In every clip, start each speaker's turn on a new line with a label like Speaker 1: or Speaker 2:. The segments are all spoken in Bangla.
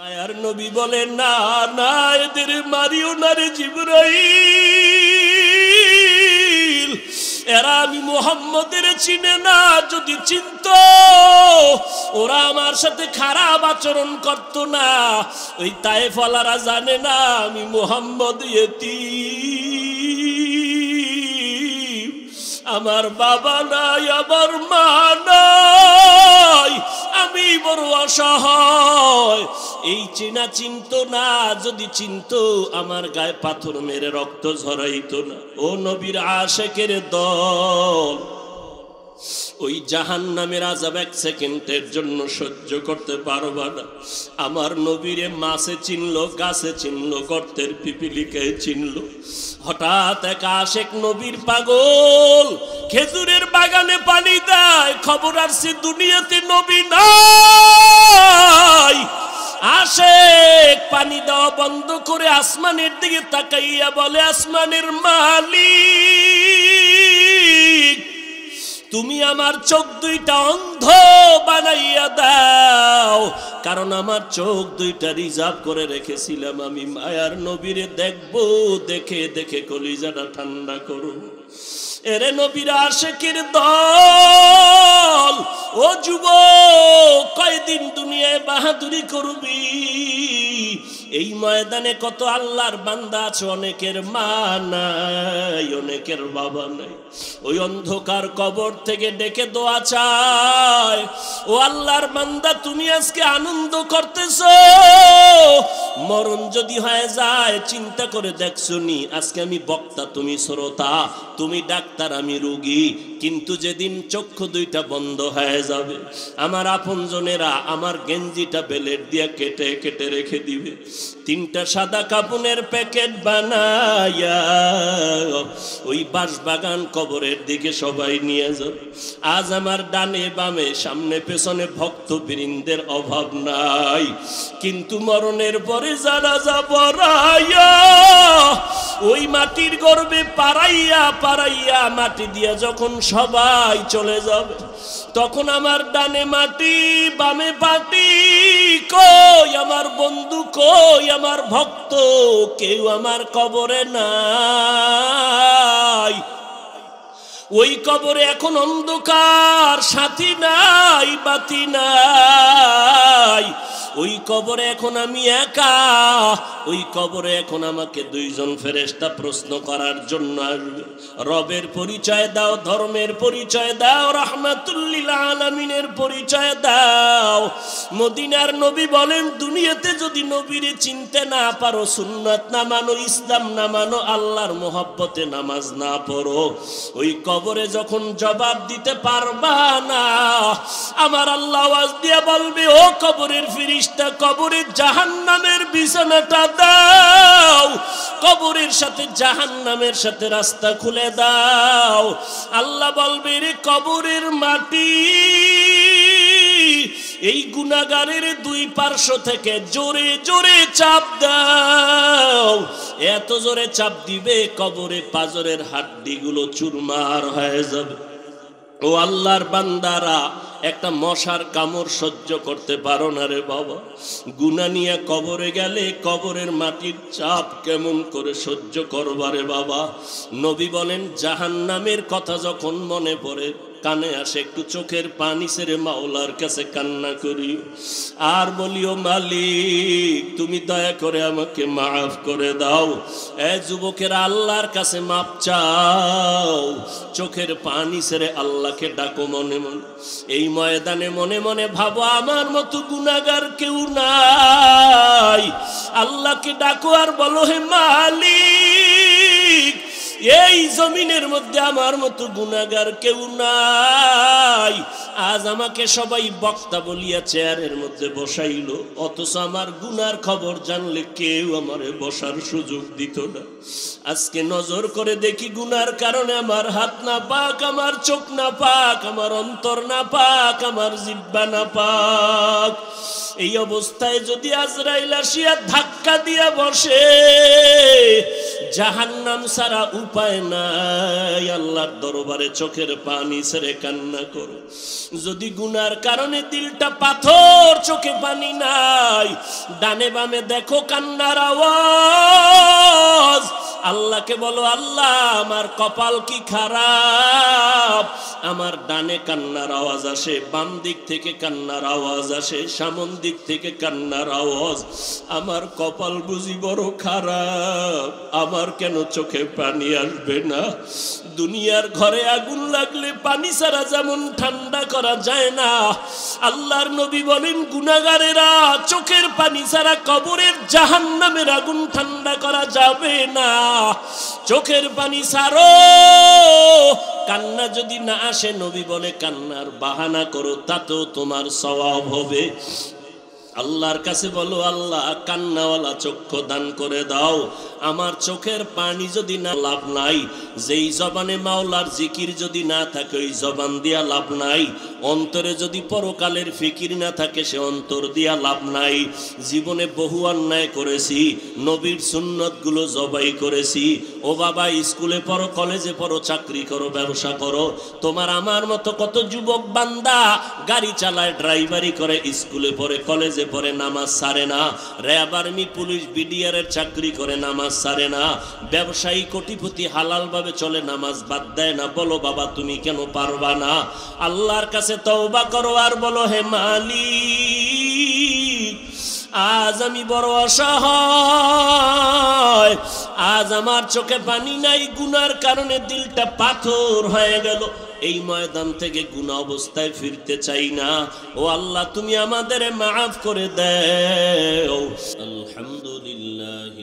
Speaker 1: মায়ার নবী বলে না না এদের মারিও না রে এরা আমি মোহাম্মদের চিনে না যদি চিনত ওরা আমার সাথে খারাপ আচরণ করত না ওই তায়েফালারা জানে না আমি মোহাম্মদ এটি আমার বাবা নাই আমার মা নাই নামেই বড় আশা এই চেনা চিন্ত না যদি চিন্ত আমার গায়ে পাথর মেরে রক্ত ঝরাইত না ও নবীর আশেকের দল ওই জাহান নামের আজাব এক সেকেন্ডের জন্য সহ্য করতে পারবা না আমার নবীরে মাছে চিনলো গাছে চিনলো গর্তের পিপিলিকে চিনলো হঠাৎ এক আশেক নবীর পাগল খেজুরের বাগানে পানি দেয় খবর আসছে দুনিয়াতে নবী নাই আশেক পানি দেওয়া বন্ধ করে আসমানের দিকে তাকাইয়া বলে আসমানের মালিক তুমি আমার চোখ দুইটা অন্ধ বানাইয়া দাও কারণ আমার চোখ দুইটা রিজার্ভ করে রেখেছিলাম আমি মায়ার নবীরে দেখব দেখে দেখে কলিজাটা ঠান্ডা করু এরে নবীর আশেকির দল ও যুব কয়দিন দুনিয়ায় বাহাদুরি করবি এই ময়দানে কত আল্লাহর বান্দা আছে অনেকের মা নাই অনেকের বাবা নাই ওই অন্ধকার কবর থেকে ডেকে দোয়া চায় ও আল্লাহর বান্দা তুমি আজকে আনন্দ করতেছ মরণ যদি হয়ে যায় চিন্তা করে দেখছো নি আজকে আমি বক্তা তুমি শ্রোতা তুমি ডাক্তার আমি রুগী কিন্তু যেদিন চক্ষু দুইটা বন্ধ হয়ে যাবে আমার আপনজনেরা আমার গেঞ্জিটা বেলেট দিয়া কেটে কেটে রেখে দিবে তিনটা সাদা কাপুনের প্যাকেট বানাইয়া ওই বাসবাগান কবরের দিকে সবাই নিয়ে যাব আজ আমার ডানে বামে সামনে পেছনে ভক্ত বৃন্দের অভাব নাই কিন্তু মরণের পরে যারা যাব ওই মাটির গর্বে পারাইয়া পারাইয়া মাটি দিয়া যখন সবাই চলে যাবে তখন আমার ডানে মাটি বামে পাটি কই আমার বন্ধু কই আমার ভক্ত কেউ আমার কবরে নাই ওই কবরে এখন অন্ধকার সাথী নাই বাতি নাই ওই কবরে এখন আমি একা ওই কবরে এখন আমাকে দুইজন ফেরেস্তা প্রশ্ন করার জন্য আসবে রবের পরিচয় দাও ধর্মের পরিচয় দাও রাহমাতুল্লিল আলমিনের পরিচয় দাও মদিনার নবী বলেন দুনিয়াতে যদি নবীরে চিনতে না পারো সুন্নাত না মানো ইসলাম না মানো আল্লাহর মোহাব্বতে নামাজ না পড়ো ওই কবর কবরে যখন জবাব দিতে পারবা না আমার আল্লাহ আওয়াজ দিয়ে বলবে ও কবরের ফিরিস্তা কবরের জাহান্নামের বিছানাটা দাও কবরের সাথে জাহান্নামের সাথে রাস্তা খুলে দাও আল্লাহ বলবে রে কবরের মাটি এই গুণাগারের দুই পার্শ্ব থেকে জোরে জোরে চাপ দাও এত জোরে চাপ দিবে কবরে পাজরের হাড্ডি গুলো চুরমার হয়ে যাবে ও আল্লাহর বান্দারা একটা মশার কামড় সহ্য করতে পারো না রে বাবা গুনা নিয়ে কবরে গেলে কবরের মাটির চাপ কেমন করে সহ্য করবারে বাবা নবী বলেন জাহান নামের কথা যখন মনে পড়ে কানে আসে একটু চোখের পানি সেরে মাওলার কাছে কান্না করি আর বলিও মালিক তুমি দয়া করে আমাকে মাফ করে দাও এ যুবকের আল্লাহর কাছে মাপ চাও চোখের পানি সেরে আল্লাহকে ডাকো মনে মনে এই ময়দানে মনে মনে ভাবো আমার মতো গুণাগার কেউ নাই আল্লাহকে ডাকো আর বলো হে মালিক এই জমিনের মধ্যে আমার মতো গুণাগার কেউ নাই আজ আমাকে সবাই বক্তা বলিয়া চেয়ারের মধ্যে বসাইল অথচ আমার গুনার খবর জানলে কেউ আমারে বসার সুযোগ দিত না আজকে নজর করে দেখি গুনার কারণে আমার হাত না পাক আমার চোখ না পাক আমার অন্তর না পাক আমার জিব্বা না পাক এই অবস্থায় যদি আজরাইল আসিয়া ধাক্কা দিয়া বসে জাহান নাম সারা উপায় নাই আল্লাহর দরবারে চোখের পানি সেরে কান্না করো যদি গুনার কারণে দিলটা পাথর চোখে পানি নাই ডানে বামে দেখো কান্নার আওয়াজ আল্লাহকে বলো আল্লাহ আমার কপাল কি খারাপ আমার ডানে কান্নার আওয়াজ আসে বাম দিক থেকে কান্নার আওয়াজ আসে সামন দিক থেকে কান্নার আওয়াজ আমার কপাল বুঝি বড় খারাপ আমার কেন চোখে পানি আসবে না দুনিয়ার ঘরে আগুন লাগলে পানি ছাড়া যেমন ঠান্ডা করা যায় না আল্লাহর নবী বলেন গুণাগারেরা চোখের পানি ছাড়া কবরের জাহান নামের আগুন ঠান্ডা করা যাবে না চোখের পানি সারো কান্না যদি না আসে নবী বলে কান্নার বাহানা করো তাতেও তোমার স্বভাব হবে আল্লাহর কাছে বলো আল্লাহ কান্নাওয়ালা চক্ষু দান করে দাও আমার চোখের পানি যদি না লাভ নাই যেই জবানে মাওলার জিকির যদি না থাকে ওই জবান দিয়া লাভ নাই অন্তরে যদি পরকালের ফিকির না থাকে সে অন্তর দিয়া লাভ নাই জীবনে বহু অন্যায় করেছি নবীর সুন্নতগুলো জবাই করেছি ও বাবা স্কুলে পড়ো কলেজে পড়ো চাকরি করো ব্যবসা করো তোমার আমার মতো কত যুবক বান্দা গাড়ি চালায় ড্রাইভারি করে স্কুলে পড়ে কলেজে পরে নামাজ সারে না র্যাব আর্মি পুলিশ বিডিআরের চাকরি করে নামাজ সারে না ব্যবসায়ী কোটিপতি হালালভাবে চলে নামাজ বাদ দেয় না বলো বাবা তুমি কেন পারবা না আল্লাহর কাছে তওবা করো আর বলো হে মালি আজ আমি বড় অসহায় আজ আমার চোখে পানি নাই গুনার কারণে দিলটা পাথর হয়ে গেল এই ময়দান থেকে গুণ অবস্থায় ফিরতে চাই না ও আল্লাহ তুমি আমাদের মাফ করে দেও আলহামদুলিল্লাহ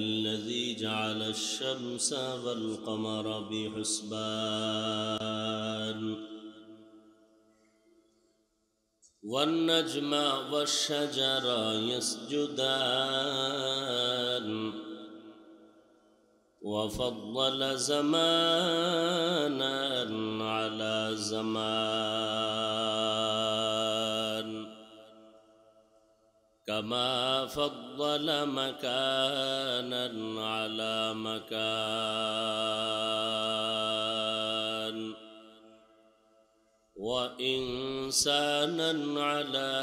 Speaker 1: جعل الشمس والقمر بحسبان والنجم والشجر يسجدان وفضل زمانا على زمان كما فضل مكانا على مكان وانسانا على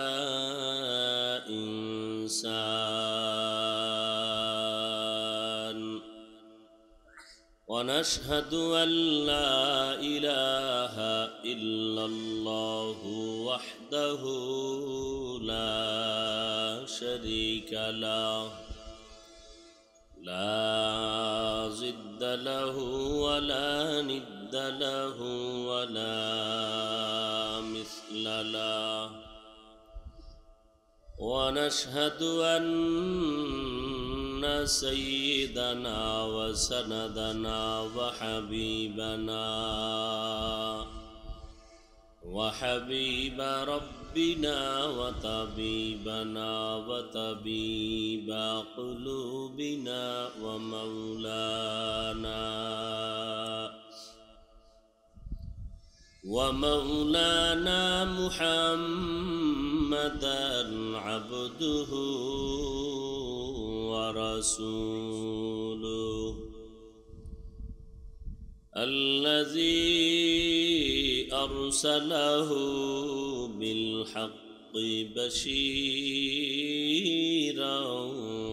Speaker 1: انسان ونشهد أن لا إله إلا الله وحده لا شريك له لا زد له ولا ند له ولا مثل له ونشهد أن ان سيدنا وسندنا وحبيبنا وحبيب ربنا وطبيبنا وطبيب قلوبنا ومولانا ومولانا محمدا عبده ورسوله الذي أرسله بالحق بشيرا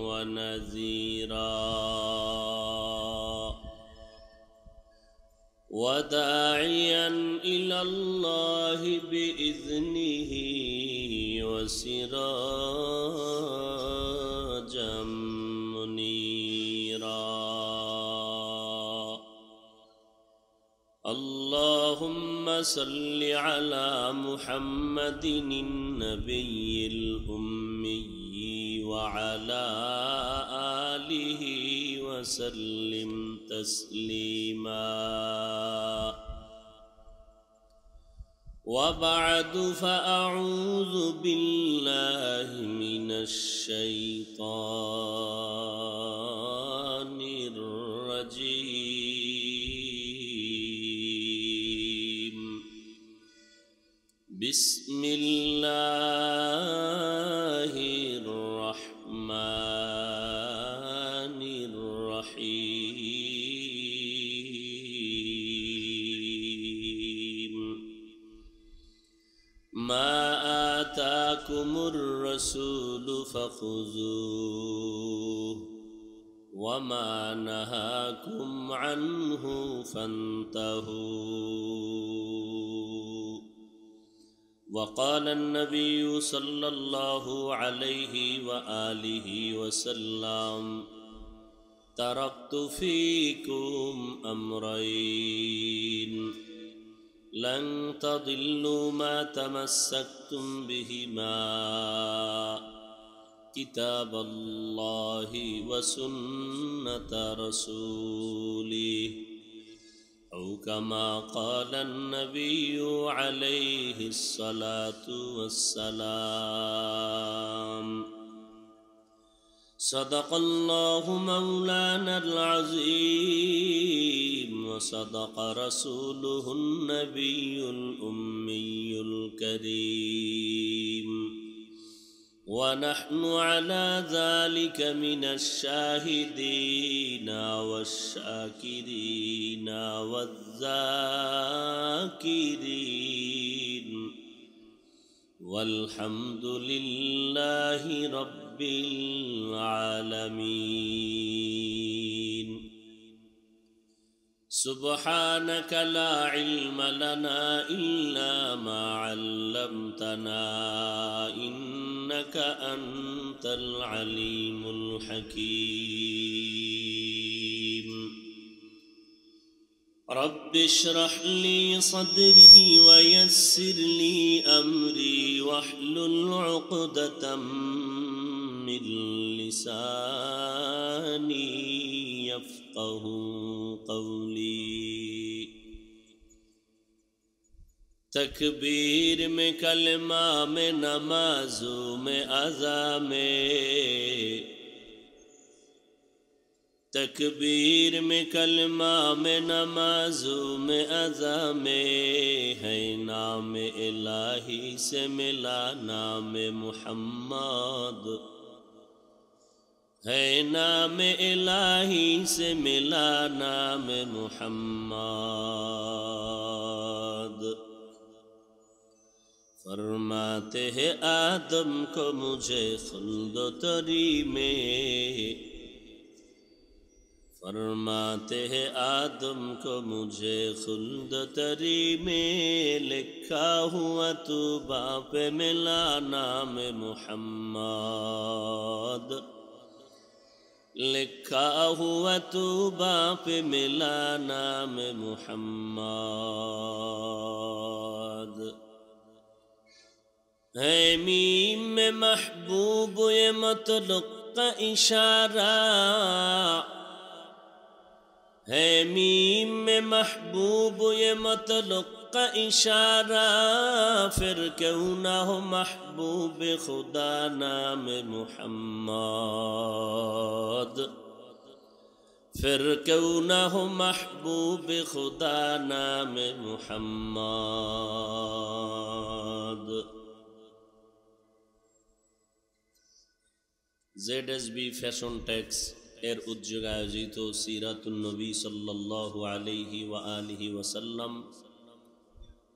Speaker 1: ونذيرا وداعيا إلى الله بإذنه وسراجا اللهم صل على محمد النبي الأمي وعلى آله وسلم تسليما وبعد فأعوذ بالله من الشيطان بسم الله الرحمن الرحيم ما آتاكم الرسول فخذوه وما نهاكم عنه فانتهوا وقال النبي صلى الله عليه وآله وسلم تركت فيكم أمرين لن تضلوا ما تمسكتم بهما كتاب الله وسنة رسوله أو كما قال النبي عليه الصلاة والسلام صدق الله مولانا العظيم وصدق رسوله النبي الأمي الكريم ونحن على ذلك من الشاهدين والشاكرين والذاكرين والحمد لله رب العالمين سبحانك لا علم لنا إلا ما علمتنا إن إنك أنت العليم الحكيم رب اشرح لي صدري ويسر لي أمري واحلل عقدة من لساني يفقه قولي تکبیر میں کلمہ میں نمازوں میں ازا مے تک بیر میں کلما میں نماز میں ازا مے ہے نام الہی سے ملا نام محمد ہے نام الہی سے ملا نام محمد فرماتے ہیں آدم کو مجھے خلد و تری میں فرماتے ہیں آدم کو مجھے خلد و تری میں لکھا ہوا تو باپ ملا نام محمد لکھا ہوا تو باپ ملا نام محمد میم میں محبوب یہ مطلق کا اشارہ ہے میم میں محبوب یہ مطلق کا اشارہ پھر کیوں نہ ہو محبوب خدا نام محمد پھر کیوں نہ ہو محبوب خدا نام محمد Z S B fashion tex এর উদ্যোগে আয়োজিত সিরাতুলনবী সাল্লু আলিহি ওয়া আলিহি ওয়াসাল্লাম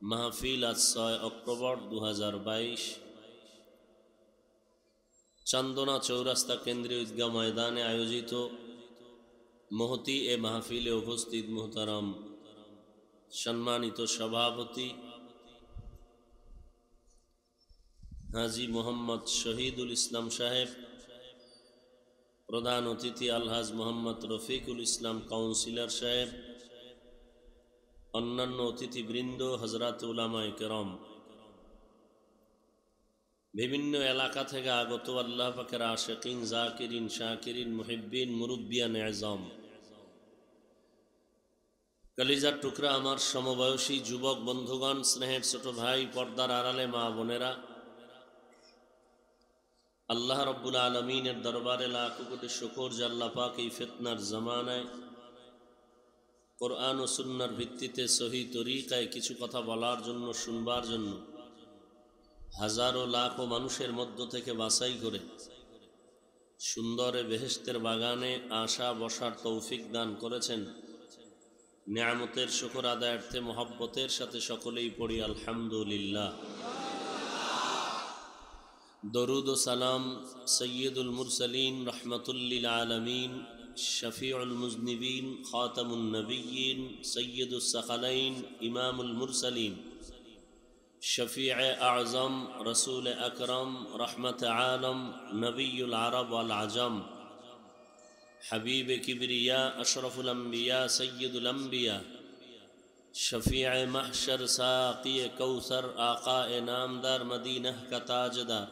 Speaker 1: মাহফিল আজ ছয় অক্টোবর দু বাইশ চান্দনা চৌরাস্তা কেন্দ্রীয় ঈদগা ময়দানে আয়োজিত মহতি এ মাহফিলে উপস্থিত মোহতারাম সম্মানিত সভাপতি হাজি মোহাম্মদ শহীদুল ইসলাম সাহেব প্রধান অতিথি আলহাজ মোহাম্মদ রফিকুল ইসলাম কাউন্সিলর সাহেব অন্যান্য অতিথিবৃন্দ হজরাত উলামায় কেরম বিভিন্ন এলাকা থেকে আগত আল্লাহ পাকের আশেকিন জাকিরিন শাকিরিন মুহিব্বিন মুরুব্বিয়ান এজম কালিজার টুকরা আমার সমবয়সী যুবক বন্ধুগণ স্নেহের ছোট ভাই পর্দার আড়ালে মা বোনেরা আল্লাহ রব্বুল আলমিনের দরবারে লাখো কোটি শুকর যে আল্লাহ পাক এই ফেতনার জামানায় কোরআন ও সুন্নার ভিত্তিতে সহি তরিকায় কিছু কথা বলার জন্য শুনবার জন্য হাজারো লাখো মানুষের মধ্য থেকে বাছাই করে সুন্দরে বেহেস্তের বাগানে আশা বসার তৌফিক দান করেছেন নিয়ামতের শুকর আদায়ার্থে মোহাব্বতের সাথে সকলেই পড়ি আলহামদুলিল্লাহ درود و سلام سید المرسلین رحمۃ للعالمین شفیع المذنبین خاتم النبیین سید السخلین امام المرسلین شفیع اعظم رسول اکرم رحمت عالم نبی العرب العظم حبیب کبریا اشرف الانبیاء سید الانبیاء شفیع محشر ساقی کوثر آقا نام دار مدینہ کا تاجدار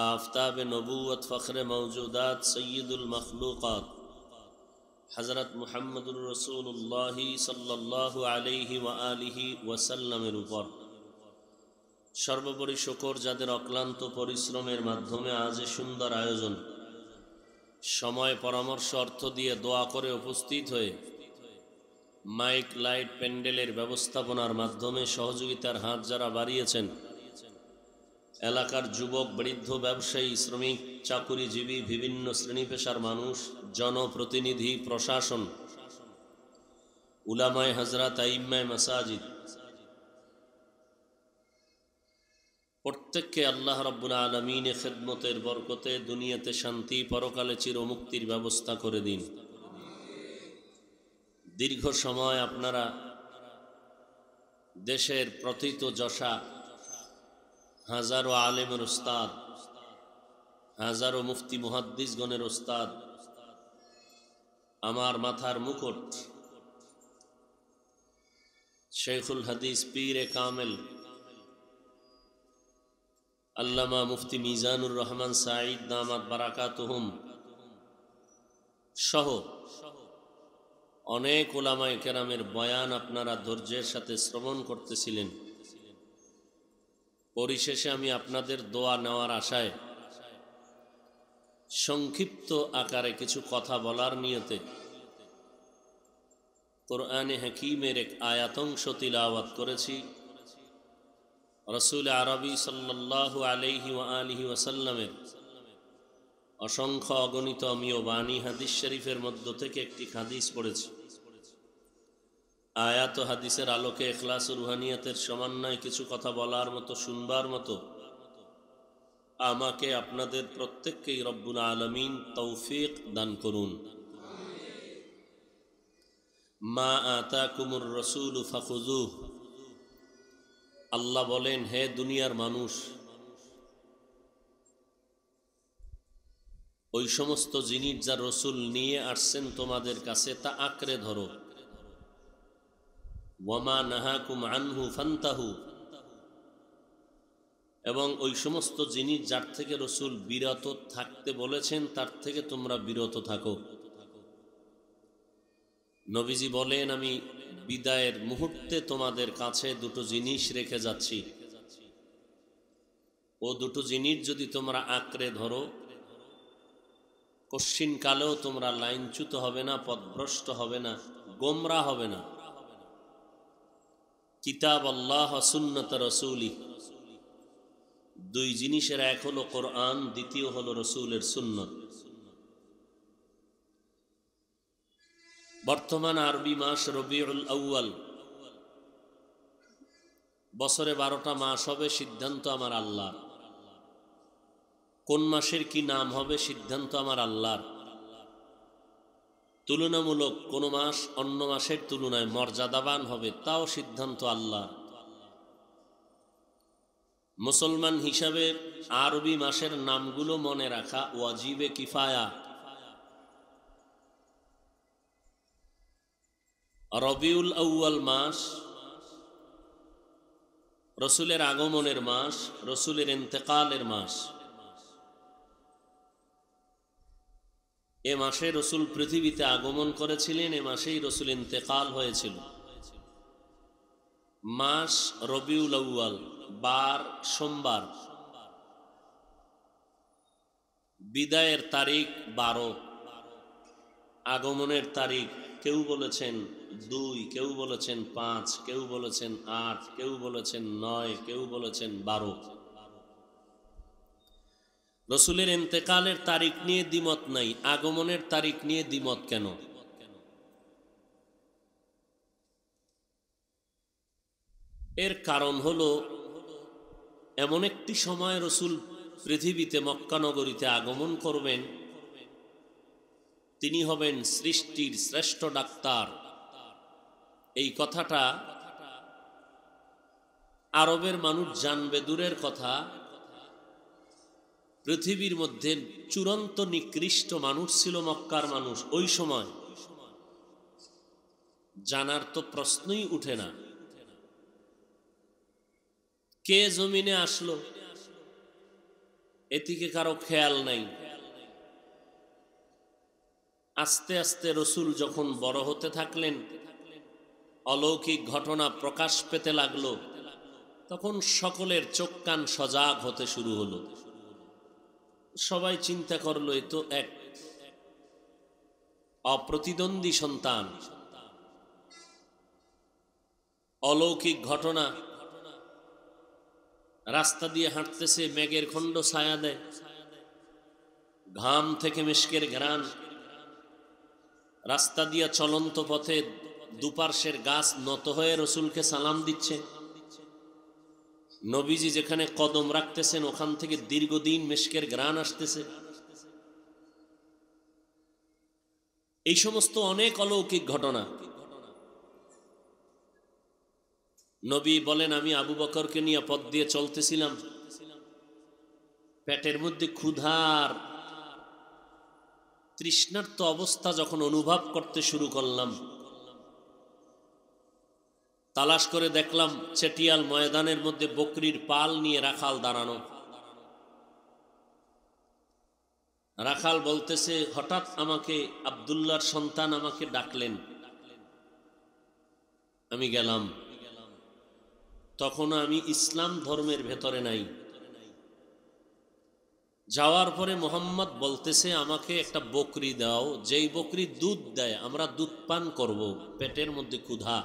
Speaker 1: آفتاب نبوت فخر موجودات سید المخلوقات حضرت محمد الرسول اللہ صلی اللہ علیہ وآلہ وسلم উপর সর্বোপরি শকর যাদের অক্লান্ত পরিশ্রমের মাধ্যমে আজ সুন্দর আয়োজন সময় পরামর্শ অর্থ দিয়ে দোয়া করে উপস্থিত হয়ে মাইক লাইট প্যান্ডেলের ব্যবস্থাপনার মাধ্যমে সহযোগিতার হাত যারা বাড়িয়েছেন এলাকার যুবক বৃদ্ধ ব্যবসায়ী শ্রমিক চাকুরিজীবী বিভিন্ন শ্রেণী পেশার মানুষ জনপ্রতিনিধি প্রশাসন উলামায় হজরত আইম্মায় মাসাজিদ প্রত্যেককে আল্লাহ রব্বুল এ খেদমতের বরকতে দুনিয়াতে শান্তি পরকালে চিরমুক্তির ব্যবস্থা করে দিন দীর্ঘ সময় আপনারা দেশের প্রথিত যশা হাজারো আলেমের ওস্তাদ হাজারো মুফতি মুহাদ্দিসগণের ওস্তাদ আমার মাথার মুকুট শেখুল হাদিস এ কামেল আল্লামা মুফতি মিজানুর রহমান সাঈদ বারাকাত বারাকাতহুম সহ অনেক ওলামায় কেরামের বয়ান আপনারা ধৈর্যের সাথে শ্রবণ করতেছিলেন পরিশেষে আমি আপনাদের দোয়া নেওয়ার আশায় সংক্ষিপ্ত আকারে কিছু কথা বলার নিয়তে কোরআনে হাকিমের এক আয়াতংশ তিলাওয়াত করেছি রসুল আরবি সাল্লাহ আলহি আলহি ওয়াসাল্লামের অসংখ্য অগণিত আমিও বাণী হাদিস শরীফের মধ্য থেকে একটি হাদিস পড়েছি আয়াত হাদিসের আলোকে এখলাস রুহানিয়াতের সমন্বয়ে কিছু কথা বলার মতো শুনবার মতো আমাকে আপনাদের প্রত্যেককেই রব্বুল আলমিন তৌফিক দান করুন মা আতা কুমুর রসুল ফাকুজু আল্লাহ বলেন হে দুনিয়ার মানুষ ওই সমস্ত জিনিস যা রসুল নিয়ে আসছেন তোমাদের কাছে তা আঁকড়ে ধরো এবং ওই সমস্ত জিনিস যার থেকে রসুল বিরত থাকতে বলেছেন তার থেকে তোমরা বিরত থাকো নবীজি বলেন আমি বিদায়ের মুহূর্তে তোমাদের কাছে দুটো জিনিস রেখে যাচ্ছি ও দুটো জিনিস যদি তোমরা আঁকড়ে ধরো কশ্চিনকালেও তোমরা লাইনচ্যুত হবে না পদভ্রষ্ট হবে না গোমরা হবে না কিতাব আল্লাহ সুন্নত রসুলি দুই জিনিসের এক হলো কোরআন দ্বিতীয় হলো রসুলের সুন্নত বর্তমান আরবি মাস রবিউল আউ্য়াল বছরে বারোটা মাস হবে সিদ্ধান্ত আমার আল্লাহ কোন মাসের কি নাম হবে সিদ্ধান্ত আমার আল্লাহর তুলনামূলক কোনো মাস অন্য মাসের তুলনায় মর্যাদাবান হবে তাও সিদ্ধান্ত আল্লাহ মুসলমান হিসাবে আরবি মাসের নামগুলো মনে রাখা ওয়াজিবে কিফায়া রবিউল আউ্য়াল মাস রসুলের আগমনের মাস রসুলের ইন্তেকালের মাস এ মাসে রসুল পৃথিবীতে আগমন করেছিলেন এ মাসেই রসুল ইন্তেকাল হয়েছিল মাস রবিউল আউ্য়াল বার সোমবার বিদায়ের তারিখ বারো আগমনের তারিখ কেউ বলেছেন দুই কেউ বলেছেন পাঁচ কেউ বলেছেন আট কেউ বলেছেন নয় কেউ বলেছেন বারো রসুলের এতেকালের তারিখ নিয়ে দ্বিমত নাই আগমনের তারিখ নিয়ে দ্বিমত কেন এর কারণ হল এমন একটি সময় রসুল পৃথিবীতে মক্কানগরীতে আগমন করবেন তিনি হবেন সৃষ্টির শ্রেষ্ঠ ডাক্তার এই কথাটা আরবের মানুষ জানবে দূরের কথা পৃথিবীর মধ্যে চূড়ান্ত নিকৃষ্ট মানুষ ছিল মক্কার মানুষ ওই সময় জানার তো প্রশ্নই উঠে না কে জমিনে আসলো এদিকে কারো খেয়াল নাই আস্তে আস্তে রসুল যখন বড় হতে থাকলেন অলৌকিক ঘটনা প্রকাশ পেতে লাগলো তখন সকলের চোখ কান সজাগ হতে শুরু হলো সবাই চিন্তা করলো এ তো এক অপ্রতিদ্বন্দ্বী সন্তান অলৌকিক ঘটনা রাস্তা দিয়ে হাঁটতেছে মেঘের খণ্ড ছায়া দেয় ঘাম থেকে মেশকের ঘ্রাণ রাস্তা দিয়া চলন্ত পথে দুপার্শ্বের গাছ নত হয়ে রসুলকে সালাম দিচ্ছে নবীজি যেখানে কদম রাখতেছেন ওখান থেকে দীর্ঘদিন মেশকের গ্রাণ আসতেছে এই সমস্ত অনেক অলৌকিক ঘটনা নবী বলেন আমি আবু বকরকে নিয়ে পথ দিয়ে চলতেছিলাম পেটের মধ্যে ক্ষুধার তৃষ্ণার্ত অবস্থা যখন অনুভব করতে শুরু করলাম তালাশ করে দেখলাম চেটিয়াল ময়দানের মধ্যে বকরির পাল নিয়ে রাখাল দাঁড়ানো রাখাল বলতেছে হঠাৎ আমাকে আবদুল্লার সন্তান আমাকে ডাকলেন আমি গেলাম তখন আমি ইসলাম ধর্মের ভেতরে নাই যাওয়ার পরে মোহাম্মদ বলতেছে আমাকে একটা বকরি দাও যেই বকরি দুধ দেয় আমরা দুধ পান করব পেটের মধ্যে ক্ষুধা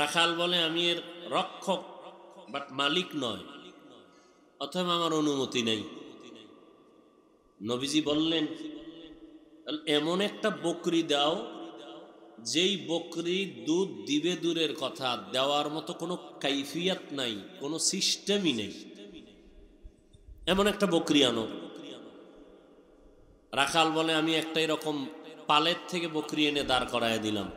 Speaker 1: রাখাল বলে আমি এর রক্ষক বাট মালিক নয় অথবা আমার অনুমতি নেই নবীজি বললেন এমন একটা বকরি দাও যেই বকরি দুধ দিবে দূরের কথা দেওয়ার মতো কোনো কাইফিয়াত নাই কোনো সিস্টেমই নেই এমন একটা বকরি আনো রাখাল বলে আমি একটা এরকম পালের থেকে বকরি এনে দাঁড় করায় দিলাম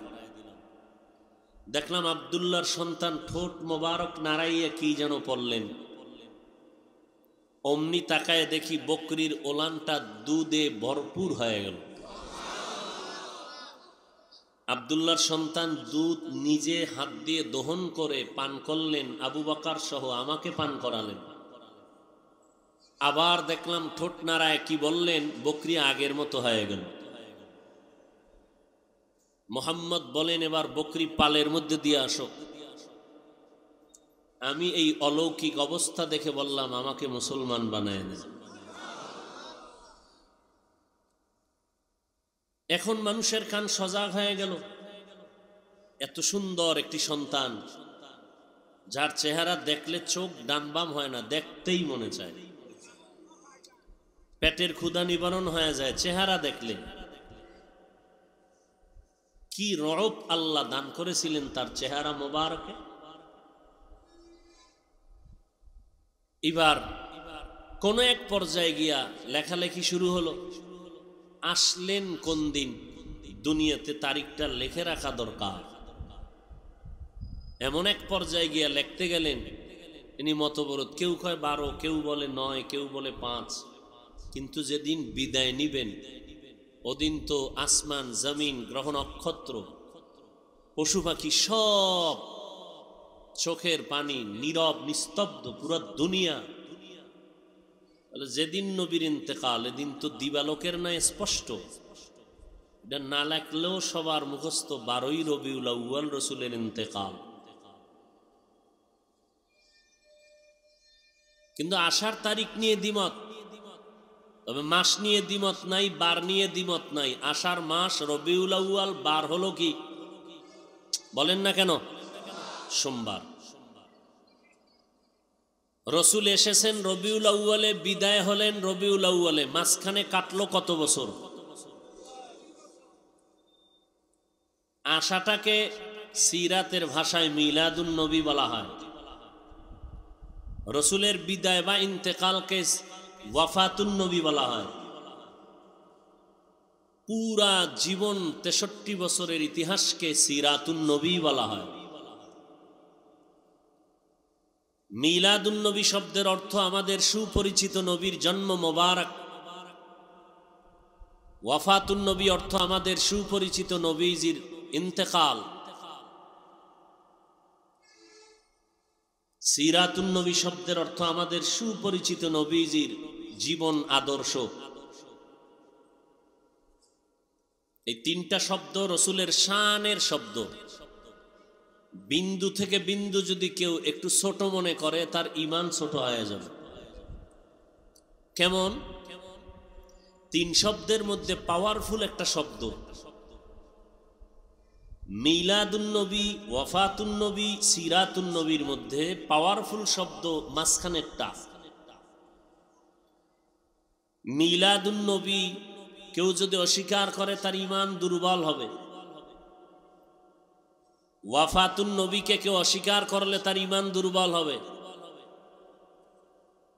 Speaker 1: দেখলাম আবদুল্লার সন্তান ঠোঁট মোবারক নাড়াইয়া কি যেন পড়লেন অমনি তাকায় দেখি বকরির ওলানটা দুধে ভরপুর হয়ে গেল আবদুল্লার সন্তান দুধ নিজে হাত দিয়ে দহন করে পান করলেন আবু বাকার সহ আমাকে পান করালেন আবার দেখলাম ঠোঁট নাড়ায় কি বললেন বকরি আগের মতো হয়ে গেল মোহাম্মদ বলেন এবার বকরি পালের মধ্যে দিয়ে আসো আমি এই অলৌকিক অবস্থা দেখে বললাম আমাকে মুসলমান বানায় না এখন মানুষের কান সজাগ হয়ে গেল এত সুন্দর একটি সন্তান যার চেহারা দেখলে চোখ ডান বাম হয় না দেখতেই মনে চায় পেটের ক্ষুদা নিবারণ হয়ে যায় চেহারা দেখলে কি রব আল্লাহ দান করেছিলেন তার চেহারা মোবারকে এবার কোন এক পর্যায়ে গিয়া লেখালেখি শুরু হলো আসলেন কোন দিন দুনিয়াতে তারিখটা লেখে রাখা দরকার এমন এক পর্যায়ে গিয়া লিখতে গেলেন ইনি মতবরত কেউ কয় বারো কেউ বলে নয় কেউ বলে পাঁচ কিন্তু যেদিন বিদায় নিবেন অদিন তো আসমান জমিন গ্রহ নক্ষত্র পশু পাখি সব চোখের পানি নীরব নিস্তব্ধ পুরো দুনিয়া যেদিন নবীর ইন্তেকাল এদিন তো দিবালোকের নয় স্পষ্ট এটা না লাগলেও সবার মুখস্থ বারোই রবিউলা উয়াল রসুলের ইন্তেকাল কিন্তু আসার তারিখ নিয়ে দ্বিমত তবে মাস নিয়ে দ্বিমত নাই বার নিয়ে দ্বিমত নাই আষাঢ় মাস রবিউল আউয়াল বার হলো কি বলেন না কেন সোমবার রসুল এসেছেন রবিউল আউ্য়ালে বিদায় হলেন রবিউল আউ্য়ালে মাঝখানে কাটলো কত বছর আশাটাকে সিরাতের ভাষায় মিলাদুন নবী বলা হয় রসুলের বিদায় বা ইন্তেকালকে ওয়াফাতুন নবী বলা হয় পুরা জীবন তেষট্টি বছরের ইতিহাসকে সিরাতুন নবী বলা হয় নবী শব্দের অর্থ আমাদের সুপরিচিত নবীর জন্ম মোবারক ওয়াফাতুন্নবী অর্থ আমাদের সুপরিচিত নবীজির ইন্তেকাল সিরাতুন নবী শব্দের অর্থ আমাদের সুপরিচিত নবীজির জীবন আদর্শ এই তিনটা শব্দ রসুলের শানের শব্দ বিন্দু থেকে বিন্দু যদি কেউ একটু ছোট মনে করে তার ইমান ছোট হয়ে যাবে কেমন তিন শব্দের মধ্যে পাওয়ারফুল একটা শব্দ মিলাদুন্নবী ওয়াফাতুন্নবী সিরাতুন্নবীর মধ্যে পাওয়ারফুল শব্দ মাঝখানেরটা মিলাদুন্নবী কেউ যদি অস্বীকার করে তার ইমান দুর্বল হবে ওয়াফাতুন নবীকে কেউ অস্বীকার করলে তার ইমান দুর্বল হবে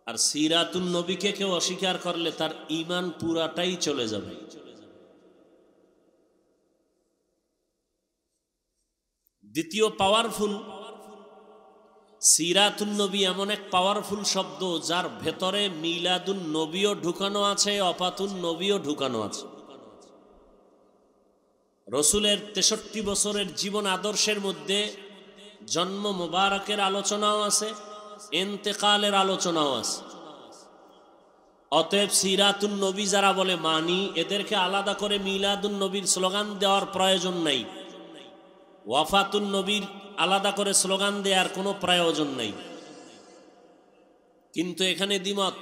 Speaker 1: আর সিরাতুন নবীকে কেউ অস্বীকার করলে তার ইমান পুরাটাই চলে যাবে দ্বিতীয় পাওয়ারফুল সিরাতুল নবী এমন এক পাওয়ারফুল শব্দ যার ভেতরে মিলাদুন নবীও ঢুকানো আছে অপাতুল নবীও ঢুকানো আছে রসুলের তেষট্টি বছরের জীবন আদর্শের মধ্যে জন্ম মোবারকের আলোচনাও আছে এন্তেকালের আলোচনাও আছে অতএব সিরাতুল নবী যারা বলে মানি এদেরকে আলাদা করে মিলাদুন নবীর স্লোগান দেওয়ার প্রয়োজন নাই ওয়াফাতুন নবীর আলাদা করে স্লোগান দেওয়ার কোনো প্রয়োজন নেই কিন্তু এখানে দ্বিমত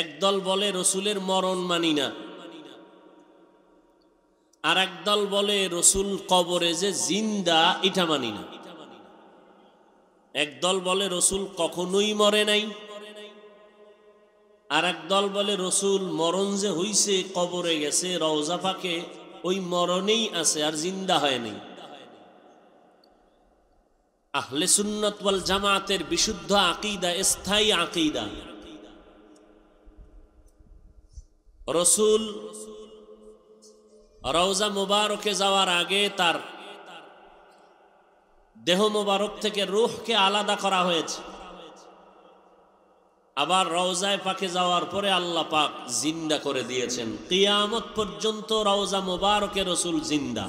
Speaker 1: একদল বলে রসুলের মরণ মানি না আর একদল বলে রসুল কবরে যে জিন্দা এটা মানি না একদল বলে রসুল কখনোই মরে নাই আর একদল বলে রসুল মরণ যে হইছে কবরে গেছে রওজা ফাঁকে ওই মরণেই আছে আর জিন্দা হয়নি আহলে সুন্নত ওয়াল জামাতের বিশুদ্ধ আকিদা স্থায়ী আকিদা রসুল রওজা মুবারকে যাওয়ার আগে তার দেহ মুবারক থেকে রুহকে আলাদা করা হয়েছে আবার রওজায় পাকে যাওয়ার পরে আল্লাহ পাক জিন্দা করে দিয়েছেন কিয়ামত পর্যন্ত রওজা মোবারকের রসুল জিন্দা